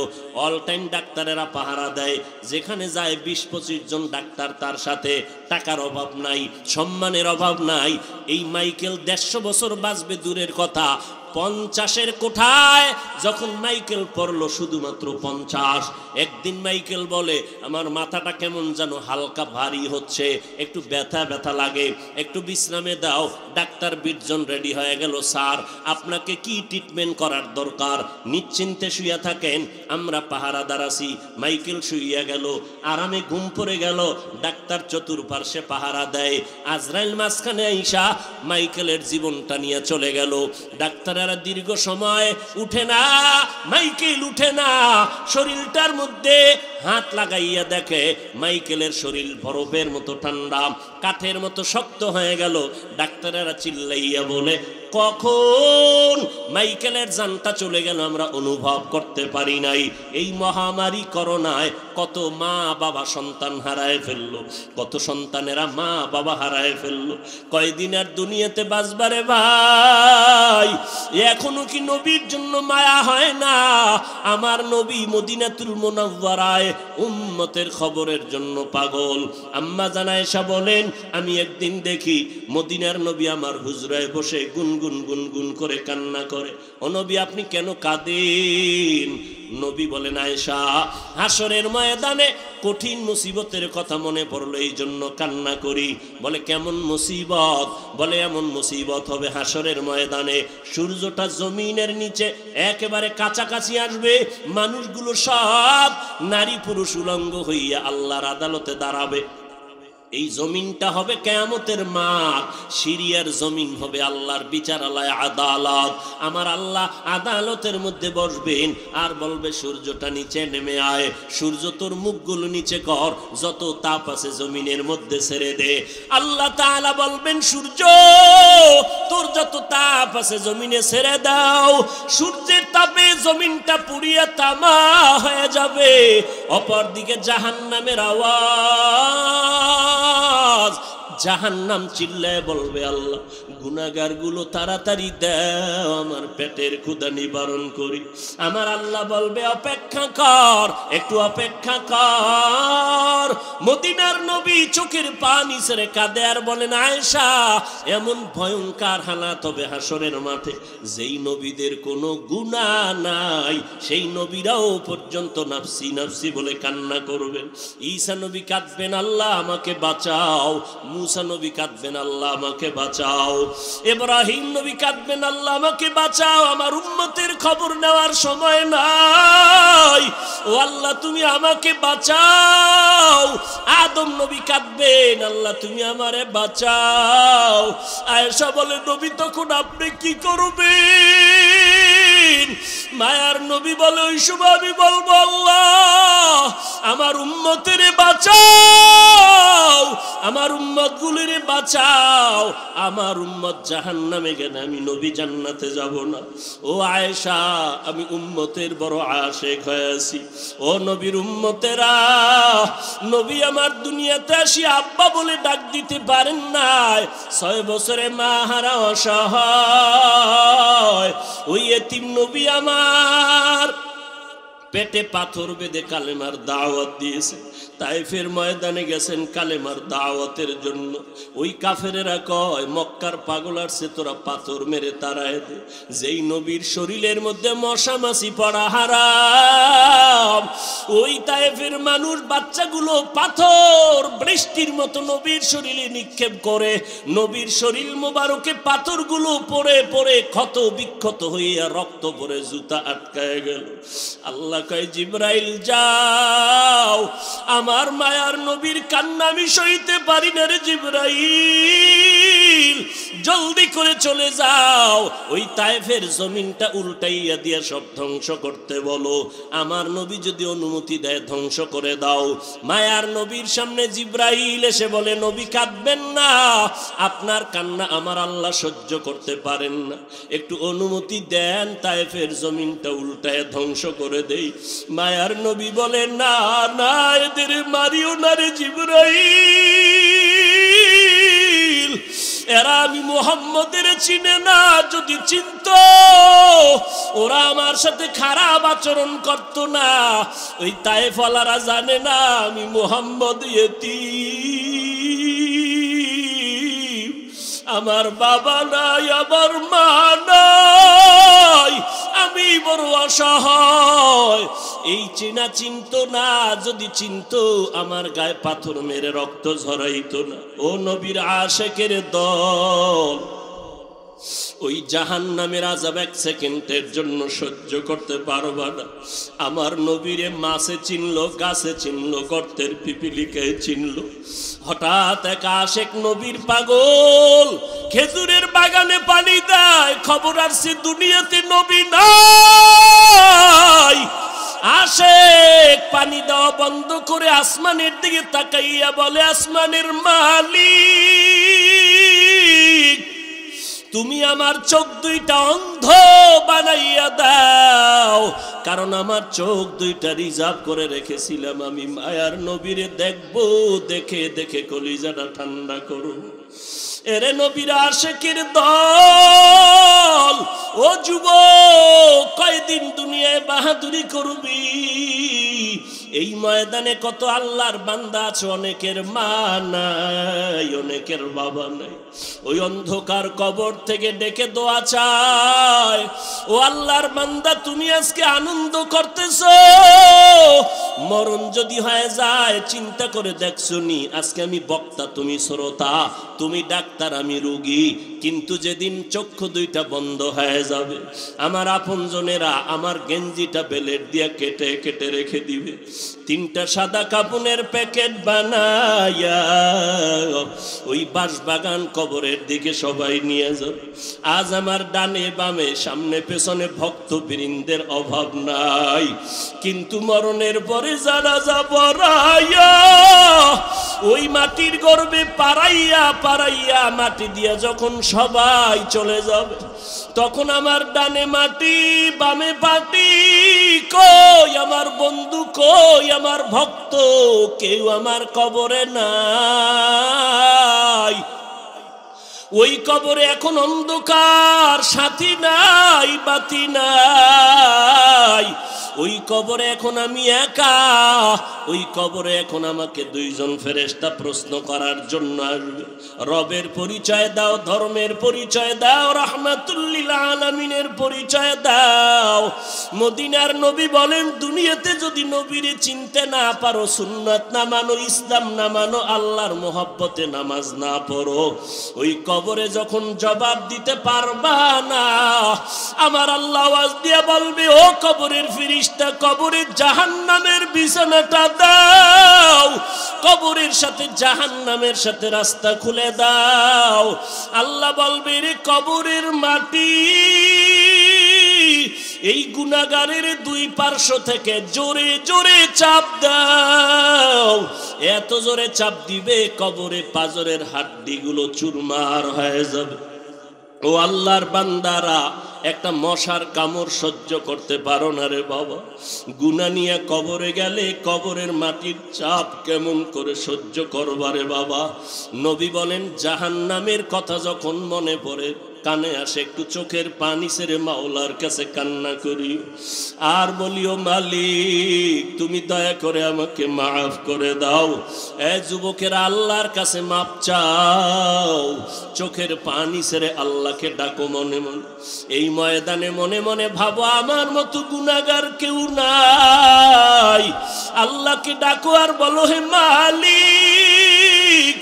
Speaker 1: অল টাইম ডাক্তারেরা পাহারা দেয় যেখানে যায় বিশ পঁচিশ জন ডাক্তার তার সাথে টাকার অভাব নাই সম্মানের অভাব নাই এই মাইকেল দেড়শো বছর বাঁচবে দূরের কথা পঞ্চাশের কোঠায় যখন মাইকেল পড়লো শুধুমাত্র পঞ্চাশ একদিন মাইকেল বলে আমার মাথাটা কেমন যেন হালকা ভারী হচ্ছে একটু ব্যথা ব্যথা লাগে একটু বিশ্রামে দাও ডাক্তার বিটজন রেডি হয়ে গেল স্যার আপনাকে কি ট্রিটমেন্ট করার দরকার নিশ্চিন্তে শুয়ে থাকেন আমরা পাহারা দাঁড়াছি মাইকেল শুইয়া গেল আরামে ঘুম পড়ে গেল ডাক্তার চতুর্পার্শ্বে পাহারা দেয় আজরাইল মাঝখানে আইসা মাইকেলের জীবনটা নিয়ে চলে গেল ডাক্তারের যারা দীর্ঘ সময় উঠে না মাইকেল উঠে না শরীরটার মধ্যে হাত লাগাইয়া দেখে মাইকেলের শরীর বরফের মতো ঠান্ডা কাঠের মতো শক্ত হয়ে গেল ডাক্তারেরা চিল্লাইয়া বলে কখন মাইকেলের জানটা চলে গেল আমরা অনুভব করতে পারি নাই এই মহামারী করোনায় কত মা বাবা সন্তান হারায় ফেললো কত সন্তানেরা মা বাবা হারায় ফেললো কয়েকদিন আর দুনিয়াতে বাঁচবারে ভাই এখনো কি নবীর জন্য মায়া হয় না আমার নবী মদিনাতুল মোনাব্বারায় উম্মতের খবরের জন্য পাগল আম্মা সা বলেন আমি একদিন দেখি মদিনার নবী আমার হুজরায় বসে গুনগুন গুন গুন গুন করে কান্না করে অনবী আপনি কেন কাঁদেন নবী বলেন আয়েশা হাসরের ময়দানে কঠিন মুসিবতের কথা মনে পড়লো এই জন্য কান্না করি বলে কেমন মুসিবত বলে এমন মুসিবত হবে হাসরের ময়দানে সূর্যটা জমিনের নিচে একেবারে কাছাকাছি আসবে মানুষগুলো সব নারী পুরুষ উলঙ্গ হইয়া আল্লাহর আদালতে দাঁড়াবে এই জমিনটা হবে কেয়ামতের মাঠ সিরিয়ার জমিন হবে আল্লাহর বিচারালয় আদালত আমার আল্লাহ আদালতের মধ্যে বসবেন আর বলবে সূর্যটা নিচে নেমে আয় সূর্য তোর মুখগুলো নিচে কর যত তাপ আছে জমিনের মধ্যে ছেড়ে দে আল্লাহ তালা বলবেন সূর্য তোর যত তাপ আছে জমিনে ছেড়ে দাও সূর্যের তাপে জমিনটা পুড়িয়া তামা হয়ে যাবে অপরদিকে জাহান্নামের আওয়াজ cause জাহান নাম চিল্লায় বলবে আল্লাহ গুনাগার গুলো তাড়াতাড়ি দেও আমার পেটের ক্ষুদা নিবারণ করি আমার আল্লাহ বলবে অপেক্ষা কর একটু অপেক্ষা কর মদিনার নবী চোখের পানি সেরে কাঁদে আর বলেন আয়সা এমন ভয়ঙ্কার হানা তবে হাসরের মাঠে যেই নবীদের কোনো গুণা নাই সেই নবীরাও পর্যন্ত নাফসি নাফসি বলে কান্না করবেন ঈশা নবী কাঁদবেন আল্লাহ আমাকে বাঁচাও মুসা নবী কাঁদবেন আল্লাহ আমাকে বাঁচাও এব্রাহিম নবী কাঁদবেন আল্লাহ আমাকে বাঁচাও আমার উন্মতের খবর নেওয়ার সময় নাই ও আল্লাহ তুমি আমাকে বাঁচাও আদম নবী কাঁদবেন আল্লাহ তুমি আমারে বাঁচাও আয়েশা বলে নবী তখন আপনি কি করবে মায়ার নবী বলে ওই সময় আমি বলবো আল্লাহ আমার উম্মতের বাঁচাও আমার উন্মত লোকগুলির বাঁচাও আমার উম্মত জাহান নামে গেলে আমি নবী জান্নাতে যাব না ও আয়েশা আমি উম্মতের বড় হয়ে আছি ও নবীর উম্মতেরা নবী আমার দুনিয়াতে আসি আব্বা বলে ডাক দিতে পারেন নাই ছয় বছরে মা হারা ওই এতিম নবী আমার পেটে পাথর বেঁধে কালেমার দাওয়াত দিয়েছে তাইফের ময়দানে গেছেন কালেমার দাওয়াতের জন্য ওই কাফেরেরা কয় মক্কার পাগল আসছে তোরা পাথর মেরে তারায় দে যেই নবীর শরীরের মধ্যে মশা পড়া হারাম ওই তাইফের মানুষ বাচ্চাগুলো পাথর বৃষ্টির মতো নবীর শরীরে নিক্ষেপ করে নবীর শরীর মোবারকে পাথরগুলো পরে পরে ক্ষত বিক্ষত হইয়া রক্ত পরে জুতা আটকায় গেল আল্লাহ কয় জিব্রাইল যাও আমার মায়ার নবীর কান্না আমি সইতে পারি না রে জিব্রাইল জলদি করে চলে যাও ওই তায়েফের জমিনটা উল্টাইয়া দিয়া সব ধ্বংস করতে বলো আমার নবী যদি অনুমতি দেয় ধ্বংস করে দাও মায়ার নবীর সামনে জিব্রাইল জিব্রাইল এসে বলে নবী কাঁদবেন না আপনার কান্না আমার আল্লাহ সহ্য করতে পারেন না একটু অনুমতি দেন তাই ফের জমিনটা উল্টায় ধ্বংস করে দেই মায়ার নবী বলে না না এদের মারিও না রে জিব্রাইল এরা আমি মোহাম্মদের চিনে না যদি চিনত ওরা আমার সাথে খারাপ আচরণ করত না ওই ফলারা জানে না আমি মোহাম্মদ এতি আমার বাবা নাই আমার মা নাই আমি বড় আশা হয় এই চেনা চিন্ত না যদি চিন্ত আমার গায়ে পাথর মেরে রক্ত ঝরাইত না ও নবীর আশেকের দল ওই জাহান নামের আজাব এক সেকেন্ডের জন্য সহ্য করতে পারব না আমার নবীরে মাছে চিনলো গাছে চিনলো গর্তের পিপিলিকে চিনলো হঠাৎ এক আশেক নবীর পাগল খেজুরের বাগানে পানি দেয় খবর আসছে দুনিয়াতে নবী নাই আশেক পানি দেওয়া বন্ধ করে আসমানের দিকে তাকাইয়া বলে আসমানের মালিক তুমি আমার চোখ দুইটা অন্ধ বানাইয়া দাও কারণ আমার চোখ দুইটা রিজার্ভ করে রেখেছিলাম আমি মায়ার নবীরে দেখবো দেখে দেখে কলিজাটা ঠান্ডা করুন এরে নবীর আশেকের দল ও যুব কয়দিন দুনিয়ায় বাহাদুরি করবি এই ময়দানে কত আল্লাহর বান্দা আছে অনেকের মা নাই অনেকের বাবা নাই ওই অন্ধকার কবর থেকে ডেকে দোয়া চায় ও আল্লাহর বান্দা তুমি আজকে আনন্দ করতেছ মরণ যদি হয়ে যায় চিন্তা করে দেখছ নি আজকে আমি বক্তা তুমি শ্রোতা তুমি ডাক্তার ডাক্তার আমি রোগী কিন্তু যেদিন চক্ষু দুইটা বন্ধ হয়ে যাবে আমার আপনজনেরা আমার গেঞ্জিটা বেলেট দিয়া কেটে কেটে রেখে দিবে তিনটা সাদা কাপুনের প্যাকেট বানাইয়া ওই বাসবাগান কবরের দিকে সবাই নিয়ে যাব আজ আমার ডানে বামে সামনে পেছনে ভক্ত বৃন্দের অভাব নাই কিন্তু মরণের পরে যারা যাব ওই মাটির গর্বে পারাইয়া পারাইয়া মাটি দিয়া যখন সবাই চলে যাবে তখন আমার ডানে মাটি বামে পাটি কই আমার বন্ধু কই আমার ভক্ত কেউ আমার কবরে নাই ওই কবরে এখন অন্ধকার সাথী নাই বাতি নাই ওই কবরে এখন আমি একা ওই কবরে এখন আমাকে দুইজন ফেরেস্তা প্রশ্ন করার জন্য আসবে রবের পরিচয় দাও ধর্মের পরিচয় দাও রাহমাতুল্লিল আলমিনের পরিচয় দাও মদিনার নবী বলেন দুনিয়াতে যদি নবীরে চিনতে না পারো সুন্নাত না মানো ইসলাম না মানো আল্লাহর মোহব্বতে নামাজ না পড়ো ওই কবর কবরে যখন জবাব দিতে পারবা না আমার আল্লাহ আওয়াজ দিয়ে বলবে ও কবরের ফিরিস্তা কবরের জাহান্নামের বিছানাটা দাও কবরের সাথে জাহান্নামের সাথে রাস্তা খুলে দাও আল্লাহ বলবে রে কবরের মাটি এই গুণাগারের দুই পার্শ্ব থেকে জোরে জোরে চাপ দাও এত জোরে চাপ দিবে কবরে পাজরের হাড্ডি গুলো চুরমার হয়ে যাবে ও আল্লাহর বান্দারা একটা মশার কামড় সহ্য করতে পারো না রে বাবা গুনা নিয়ে কবরে গেলে কবরের মাটির চাপ কেমন করে সহ্য করবারে বাবা নবী বলেন জাহান নামের কথা যখন মনে পড়ে কানে আসে একটু চোখের পানি সেরে মাওলার কাছে কান্না করি আর বলিও মালিক তুমি দয়া করে আমাকে মাফ করে দাও এ যুবকের আল্লাহর কাছে মাপ চাও চোখের পানি সেরে আল্লাহকে ডাকো মনে মনে এই ময়দানে মনে মনে ভাবো আমার মতো গুণাগার কেউ নাই আল্লাহকে ডাকো আর বলো হে মালিক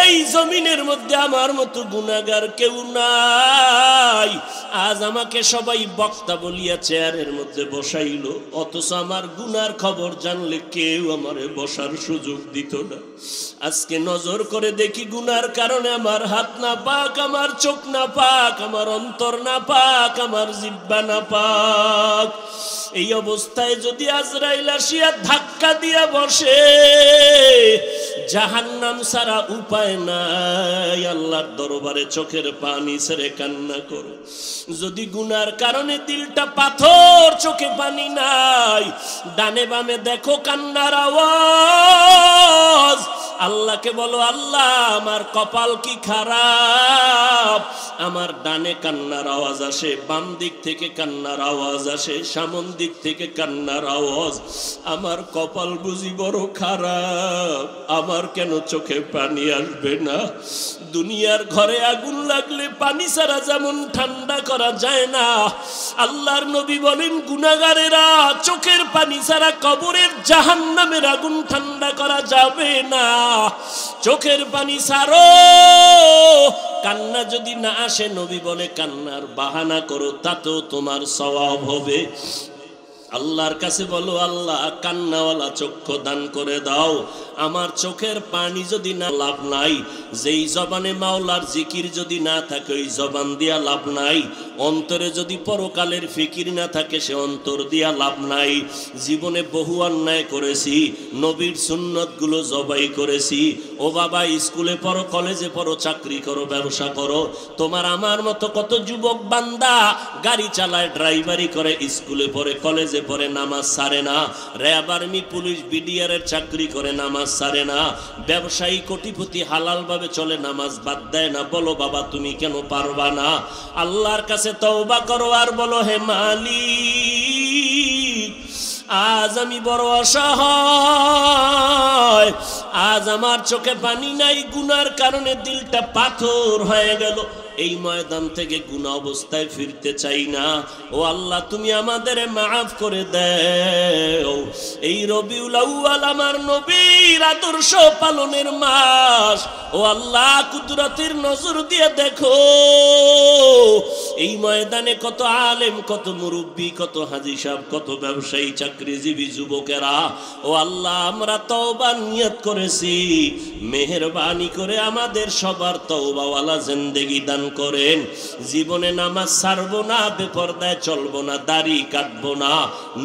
Speaker 1: এই জমিনের মধ্যে আমার মতো গুণাগার কেউ নাই আজ আমাকে সবাই বক্তা বলিয়া চেয়ারের মধ্যে বসাইল অথচ আমার গুনার খবর জানলে কেউ আমারে বসার সুযোগ দিত না আজকে নজর করে দেখি গুনার কারণে আমার হাত না পাক আমার চোখ না পাক আমার অন্তর না পাক আমার জিব্বা না পাক এই অবস্থায় যদি আজরাইল আসিয়া ধাক্কা দিয়া বসে জাহান নাম সারা উপায় নাই আল্লাহর দরবারে চোখের পানি সেরে কান্না করো যদি গুনার কারণে দিলটা পাথর চোখে পানি নাই ডানে বামে দেখো কান্নার আওয়াজ আল্লাহকে বলো আল্লাহ আমার কপাল কি খারাপ আমার ডানে কান্নার আওয়াজ আসে বাম দিক থেকে কান্নার আওয়াজ আসে সামন দিক থেকে কান্নার আওয়াজ আমার কপাল বুঝি বড় খারাপ আমার কেন চোখে পানি আসবে না দুনিয়ার ঘরে আগুন লাগলে পানি ছাড়া যেমন ঠান্ডা করা যায় না আল্লাহর নবী বলেন গুণাগারেরা চোখের পানি ছাড়া কবরের জাহান নামের আগুন ঠান্ডা করা যাবে না চোখের পানি সারো কান্না যদি না আসে নবী বলে কান্নার বাহানা করো তাতেও তোমার স্বভাব হবে আল্লাহর কাছে বলো আল্লাহ কান্নাওয়ালা চক্ষু দান করে দাও আমার চোখের পানি যদি না লাভ নাই যেই জবানে মাওলার জিকির যদি না থাকে ওই জবান দিয়া লাভ নাই অন্তরে যদি পরকালের ফিকির না থাকে সে অন্তর দিয়া লাভ নাই জীবনে বহু অন্যায় করেছি নবীর সুন্নতগুলো জবাই করেছি ও বাবা স্কুলে পড়ো কলেজে পড়ো চাকরি করো ব্যবসা করো তোমার আমার মতো কত যুবক বান্দা গাড়ি চালায় ড্রাইভারি করে স্কুলে পড়ে কলেজে পরে নামাজ সারে না র্যাব আর্মি পুলিশ বিডিআরের চাকরি করে নামাজ সারে না ব্যবসায়ী কোটিপতি হালালভাবে চলে নামাজ বাদ দেয় না বলো বাবা তুমি কেন পারবা না আল্লাহর কাছে তওবা করো আর বলো হে মালি আজ আমি বড় অসহায় আজ আমার চোখে পানি নাই গুনার কারণে দিলটা পাথর হয়ে গেল এই ময়দান থেকে কোন অবস্থায় ফিরতে চাই না ও আল্লাহ তুমি আমাদের মাফ করে দে এই রবিউল আউয়াল আমার নবীর আদর্শ পালনের মাস ও আল্লাহ কুদরতির নজর দিয়ে দেখো এই ময়দানে কত আলেম কত মুরব্বী কত হাজি সাহেব কত ব্যবসায়ী চাকরিজীবী যুবকেরা ও আল্লাহ আমরা তওবা নিয়ত করেছি মেহরবানি করে আমাদের সবার তওবাওয়ালা জিন্দেগি দান দান করেন জীবনে নামাজ ছাড়বো না বেপর্দায় চলবো না দাড়ি কাটবো না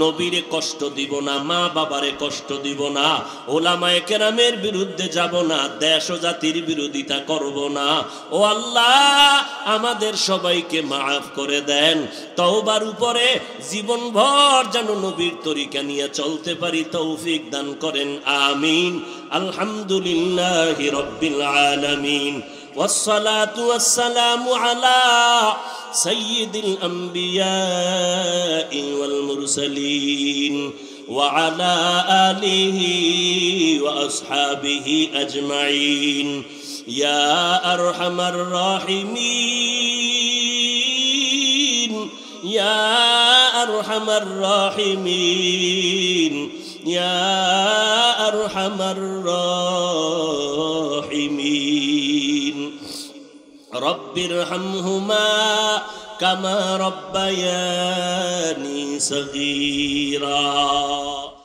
Speaker 1: নবীরে কষ্ট দিব না মা বাবারে কষ্ট দিব না ওলামায় কেরামের বিরুদ্ধে যাব না দেশ ও জাতির বিরোধিতা করব না ও আল্লাহ আমাদের সবাইকে মাফ করে দেন তওবার উপরে জীবনভর যেন নবীর তরিকা নিয়ে চলতে পারি তৌফিক দান করেন আমিন আলহামদুলিল্লাহ রব্বিল আলামিন والصلاة والسلام على سيد الأنبياء والمرسلين وعلى آله وأصحابه أجمعين يا أرحم الراحمين يا أرحم الراحمين يا أرحم الراحمين رب ارحمهما كما ربياني صغيرا